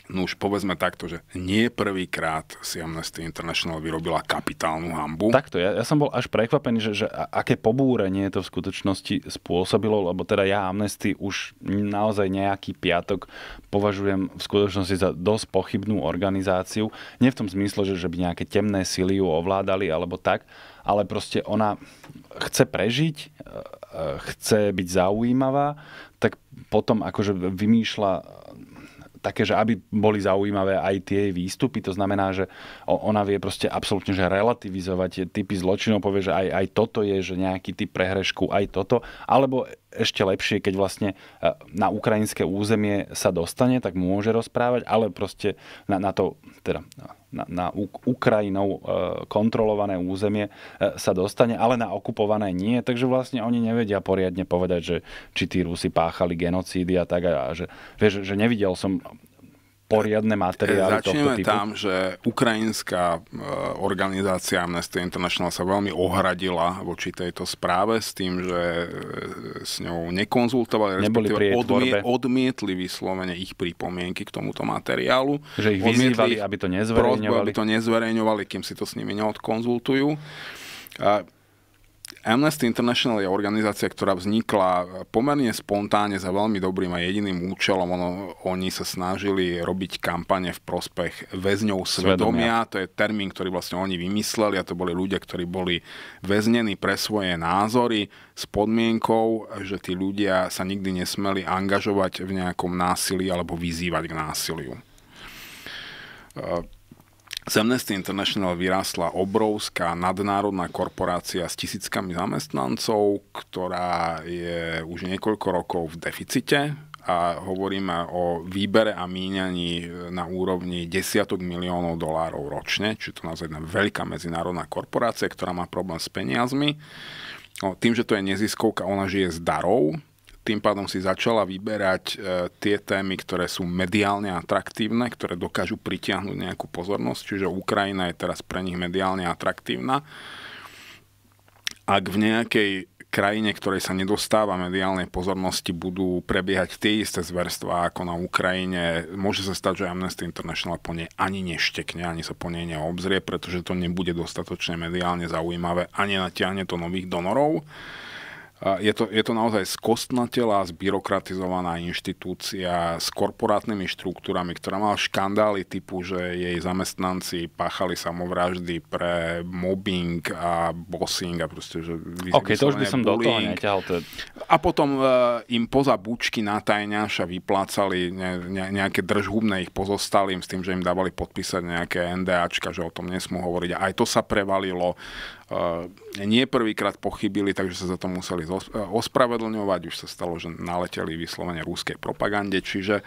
no už povedzme takto, že nie prvýkrát si Amnesty International vyrobila kapitálnu hambu. Takto, ja, ja som bol až prekvapený, že, že aké pobúrenie to v skutočnosti spôsobilo, lebo teda ja Amnesty už naozaj nejaký piatok považujem v skutočnosti za dosť pochybnú organizáciu. Nie v tom zmysle, že, že by nejaké temné sily ju ovládali alebo tak, ale proste ona chce prežiť, e, e, chce byť zaujímavá, tak potom akože vymýšľa také, že aby boli zaujímavé aj tie jej výstupy, to znamená, že ona vie proste absolútne že relativizovať typy zločinov, povie, že aj, aj toto je, že nejaký typ prehrešku, aj toto, alebo ešte lepšie, keď vlastne e, na ukrajinské územie sa dostane, tak môže rozprávať, ale proste na, na to, teda na, na Ukrajinou e, kontrolované územie e, sa dostane, ale na okupované nie, takže vlastne oni nevedia poriadne povedať, že či tí Rusi páchali genocídy a tak, a že, vieš, že nevidel som poriadne materiály Začneme tohto typu? tam, že ukrajinská eh, organizácia Amnesty International sa veľmi ohradila voči tejto správe s tým, že eh, s ňou nekonzultovali, respektíve odmi- odmietli vyslovene ich pripomienky k tomuto materiálu. Že ich vyzývali, aby to nezverejňovali. Prosbu, aby to nezverejňovali, kým si to s nimi neodkonzultujú. Amnesty International je organizácia, ktorá vznikla pomerne spontánne za veľmi dobrým a jediným účelom. Ono, oni sa snažili robiť kampane v prospech väzňov svedomia. svedomia. To je termín, ktorý vlastne oni vymysleli a to boli ľudia, ktorí boli väznení pre svoje názory s podmienkou, že tí ľudia sa nikdy nesmeli angažovať v nejakom násilí alebo vyzývať k násiliu. Z Amnesty International vyrástla obrovská nadnárodná korporácia s tisíckami zamestnancov, ktorá je už niekoľko rokov v deficite a hovoríme o výbere a míňaní e, na úrovni desiatok miliónov dolárov ročne, či to naozaj veľká medzinárodná korporácia, ktorá má problém s peniazmi. No, tým, že to je neziskovka, ona žije z darov, tým pádom si začala vyberať e, tie témy, ktoré sú mediálne atraktívne, ktoré dokážu pritiahnuť nejakú pozornosť, čiže Ukrajina je teraz pre nich mediálne atraktívna. Ak v nejakej krajine, ktorej sa nedostáva mediálnej pozornosti, budú prebiehať tie isté zverstvá ako na Ukrajine. Môže sa stať, že Amnesty International po nej ani neštekne, ani sa po nej neobzrie, pretože to nebude dostatočne mediálne zaujímavé a nenatiahne to nových donorov. Je to, je to naozaj skostnatelá, zbyrokratizovaná inštitúcia s korporátnymi štruktúrami, ktorá mala škandály typu, že jej zamestnanci páchali samovraždy pre mobbing a bossing a proste, že OK, to už by som bullying. do toho neťahal. To... A potom uh, im poza bučky na tajňaša vyplácali ne, ne, nejaké držhubné ich pozostalým s tým, že im dávali podpísať nejaké NDAčka, že o tom nesmú hovoriť. A aj to sa prevalilo. Uh, nie prvýkrát pochybili, takže sa za to museli ospravedlňovať, už sa stalo, že naleteli vyslovene rúskej propagande, čiže e,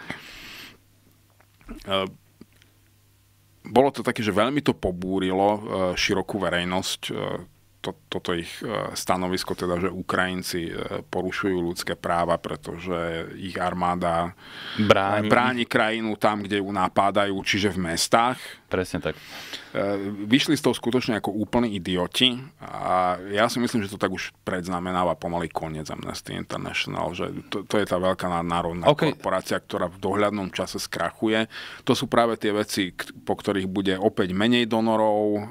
bolo to také, že veľmi to pobúrilo e, širokú verejnosť, e, to toto ich e, stanovisko, teda, že Ukrajinci e, porušujú ľudské práva, pretože ich armáda e, bráni, bráni krajinu tam, kde ju napádajú, čiže v mestách. Presne tak. Vyšli z toho skutočne ako úplní idioti a ja si myslím, že to tak už predznamenáva pomaly koniec Amnesty International, že to, to je tá veľká národná okay. korporácia, ktorá v dohľadnom čase skrachuje. To sú práve tie veci, po ktorých bude opäť menej donorov,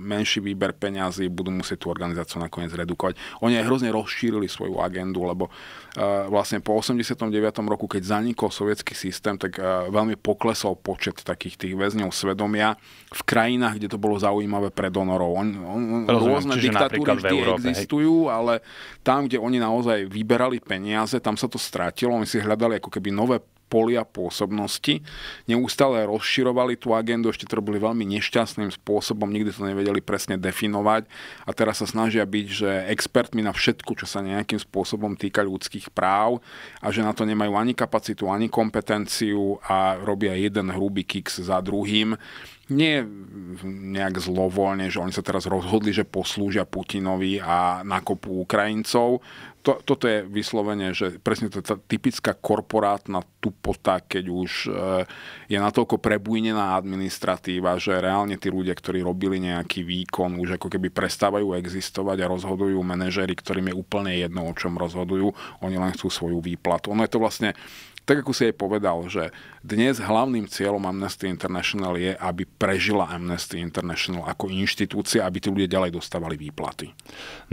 menší výber peňazí, budú musieť tú organizáciu nakoniec redukovať. Oni aj hrozne rozšírili svoju agendu, lebo e, vlastne po 89. roku, keď zanikol sovietský systém, tak e, veľmi poklesol počet takých tých väzňov svedomia v krajinách, kde to bolo zaujímavé pre donorov. On, on, Rozumiem, rôzne diktatúry vždy Európe, existujú, hej. ale tam, kde oni naozaj vyberali peniaze, tam sa to strátilo, oni si hľadali ako keby nové polia pôsobnosti. Neustále rozširovali tú agendu, ešte to robili veľmi nešťastným spôsobom, nikdy to nevedeli presne definovať a teraz sa snažia byť, že expertmi na všetko, čo sa nejakým spôsobom týka ľudských práv a že na to nemajú ani kapacitu, ani kompetenciu a robia jeden hrubý kiks za druhým nie nejak zlovoľne, že oni sa teraz rozhodli, že poslúžia Putinovi a nakopú Ukrajincov to, toto je vyslovene, že presne to tá typická korporátna tupota, keď už e, je natoľko prebujnená administratíva, že reálne tí ľudia, ktorí robili nejaký výkon, už ako keby prestávajú existovať a rozhodujú manažery, ktorým je úplne jedno, o čom rozhodujú, oni len chcú svoju výplatu. Ono je to vlastne tak ako si aj povedal, že dnes hlavným cieľom Amnesty International je, aby prežila Amnesty International ako inštitúcia, aby tí ľudia ďalej dostávali výplaty.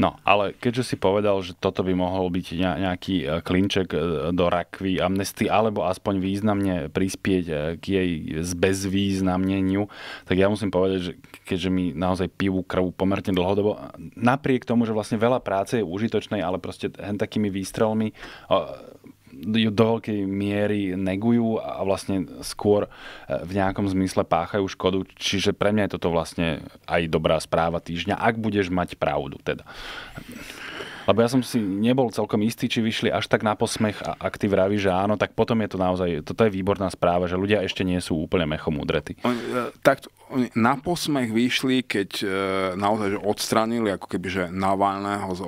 No, ale keďže si povedal, že toto by mohol byť nejaký e, klinček e, do rakvy Amnesty, alebo aspoň významne prispieť e, k jej zbezvýznamneniu, tak ja musím povedať, že keďže mi naozaj pivu krvu pomerne dlhodobo, napriek tomu, že vlastne veľa práce je užitočnej, ale proste takými výstrelmi ju do veľkej miery negujú a vlastne skôr e, v nejakom zmysle páchajú škodu. Čiže pre mňa je toto vlastne aj dobrá správa týždňa, ak budeš mať pravdu teda. Lebo ja som si nebol celkom istý, či vyšli až tak na posmech a ak ty vravíš, že áno, tak potom je to naozaj, toto je výborná správa, že ľudia ešte nie sú úplne mechom udretí. E, tak na posmech vyšli, keď e, naozaj že odstranili ako keby že Navalného zo,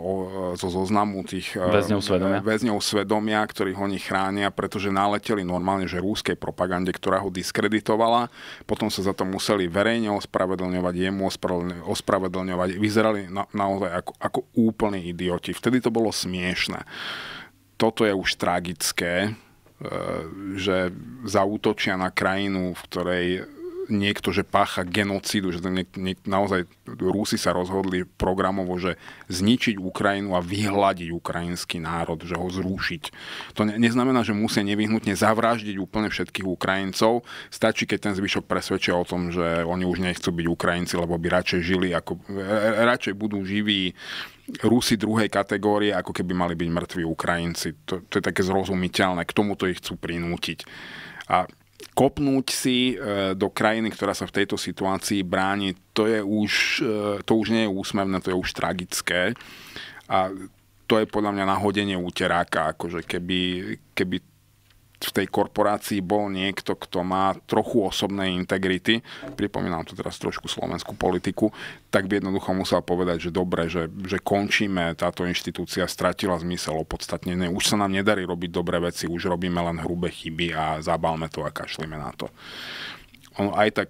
zo zoznamu tých e, väzňov svedomia. E, väzňov svedomia, ktorí oni chránia, pretože naleteli normálne že rúskej propagande, ktorá ho diskreditovala. Potom sa za to museli verejne ospravedlňovať, jemu ospravedlňovať. Vyzerali na, naozaj ako, ako úplní idioti. Vtedy to bolo smiešne. Toto je už tragické, e, že zautočia na krajinu, v ktorej niekto, že pácha genocídu, že nie, nie, naozaj Rusi sa rozhodli programovo, že zničiť Ukrajinu a vyhľadiť ukrajinský národ, že ho zrušiť. To ne, neznamená, že musia nevyhnutne zavraždiť úplne všetkých Ukrajincov. Stačí, keď ten zvyšok presvedčia o tom, že oni už nechcú byť Ukrajinci, lebo by radšej žili, ako, e, radšej budú živí Rusi druhej kategórie, ako keby mali byť mŕtvi Ukrajinci. To, to je také zrozumiteľné. K tomuto ich chcú prinútiť. A kopnúť si e, do krajiny, ktorá sa v tejto situácii bráni, to, je už, e, to už nie je úsmevné, to je už tragické. A to je podľa mňa nahodenie úteráka, akože keby, keby v tej korporácii bol niekto, kto má trochu osobnej integrity, pripomínam tu teraz trošku slovenskú politiku, tak by jednoducho musel povedať, že dobre, že, že končíme, táto inštitúcia stratila zmysel opodstatnené, už sa nám nedarí robiť dobré veci, už robíme len hrubé chyby a zabalme to a kašlíme na to. Ono aj tak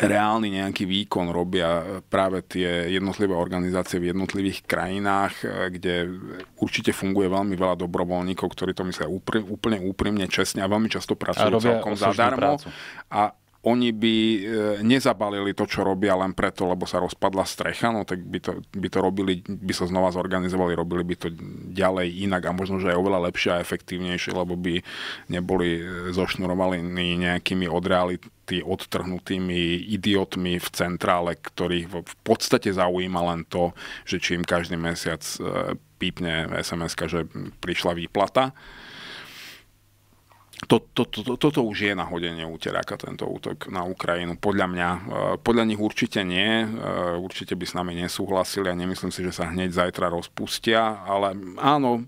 reálny nejaký výkon robia práve tie jednotlivé organizácie v jednotlivých krajinách, eh, kde určite funguje veľmi veľa dobrovoľníkov, ktorí to myslia úplne úprimne, čestne a veľmi často pracujú a celkom zadarmo. Prácu. A oni by e, nezabalili to, čo robia len preto, lebo sa rozpadla strecha, no tak by to, by to robili, by sa znova zorganizovali, robili by to ďalej inak a možno, že aj oveľa lepšie a efektívnejšie, lebo by neboli e, zošnurovaní nejakými od tí odtrhnutými idiotmi v centrále, ktorých v podstate zaujíma len to, že či im každý mesiac e, pípne sms že prišla výplata to, to, to, to, toto už je nahodenie úteráka, tento útok na Ukrajinu. Podľa mňa, eh, podľa nich určite nie, eh, určite by s nami nesúhlasili a nemyslím si, že sa hneď zajtra rozpustia, ale áno,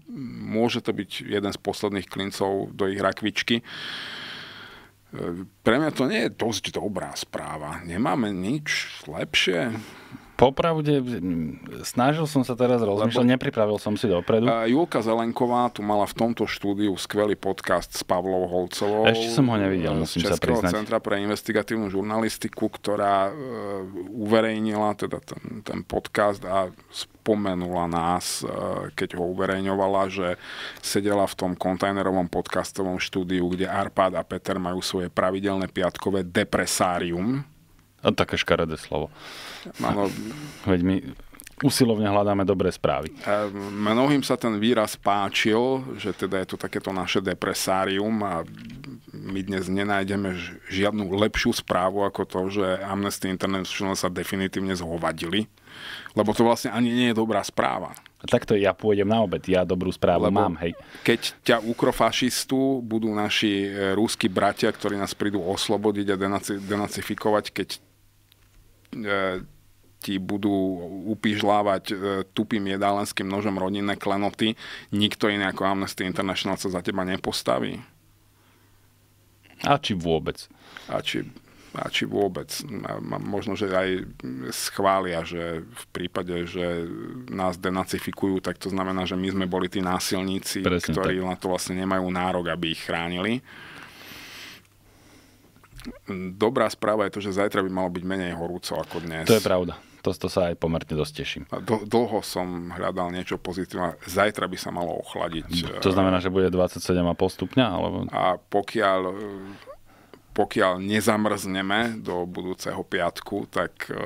môže to byť jeden z posledných klincov do ich rakvičky. Eh, pre mňa to nie je dosť dobrá správa. Nemáme nič lepšie. Popravde, snažil som sa teraz rozmýšľať, Lebo... nepripravil som si dopredu. Uh, Julka Zelenková tu mala v tomto štúdiu skvelý podcast s Pavlou Holcovou. Ešte som ho nevidel, musím Českého sa priznať. Centra pre investigatívnu žurnalistiku, ktorá uh, uverejnila teda ten, ten podcast a spomenula nás, uh, keď ho uverejňovala, že sedela v tom kontajnerovom podcastovom štúdiu, kde Arpad a Peter majú svoje pravidelné piatkové depresárium a také škaredé slovo. Ano. Veď my usilovne hľadáme dobré správy. E, mnohým sa ten výraz páčil, že teda je to takéto naše depresárium a my dnes nenájdeme žiadnu lepšiu správu ako to, že Amnesty International sa definitívne zhovadili, lebo to vlastne ani nie je dobrá správa. Takto ja pôjdem na obed, ja dobrú správu Lebo mám, hej. Keď ťa ukrofašistu budú naši e, rúsky bratia, ktorí nás prídu oslobodiť a denacifikovať, keď E, ti budú upižľávať e, tupým jedálenským nožom rodinné klenoty, nikto iný ako Amnesty International sa za teba nepostaví. A či vôbec? A či, a či vôbec. Možno, že aj schvália, že v prípade, že nás denacifikujú, tak to znamená, že my sme boli tí násilníci, Presne ktorí tak. na to vlastne nemajú nárok, aby ich chránili dobrá správa je to, že zajtra by malo byť menej horúco ako dnes. To je pravda. To, to sa aj pomerne dosť teším. do, dlho som hľadal niečo pozitívne. Zajtra by sa malo ochladiť. To eh, znamená, že bude 27,5 stupňa? Alebo... A pokiaľ pokiaľ nezamrzneme do budúceho piatku tak, e,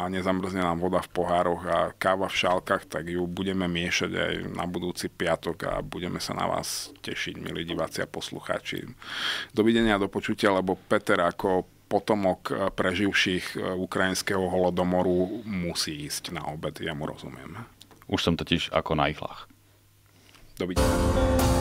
a nezamrzne nám voda v pohároch a káva v šálkach, tak ju budeme miešať aj na budúci piatok a budeme sa na vás tešiť, milí diváci a poslucháči. Dovidenia, do počutia, lebo Peter ako potomok e, preživších e, ukrajinského holodomoru musí ísť na obed, ja mu rozumiem. Už som totiž ako na ihlách. Dovidenia.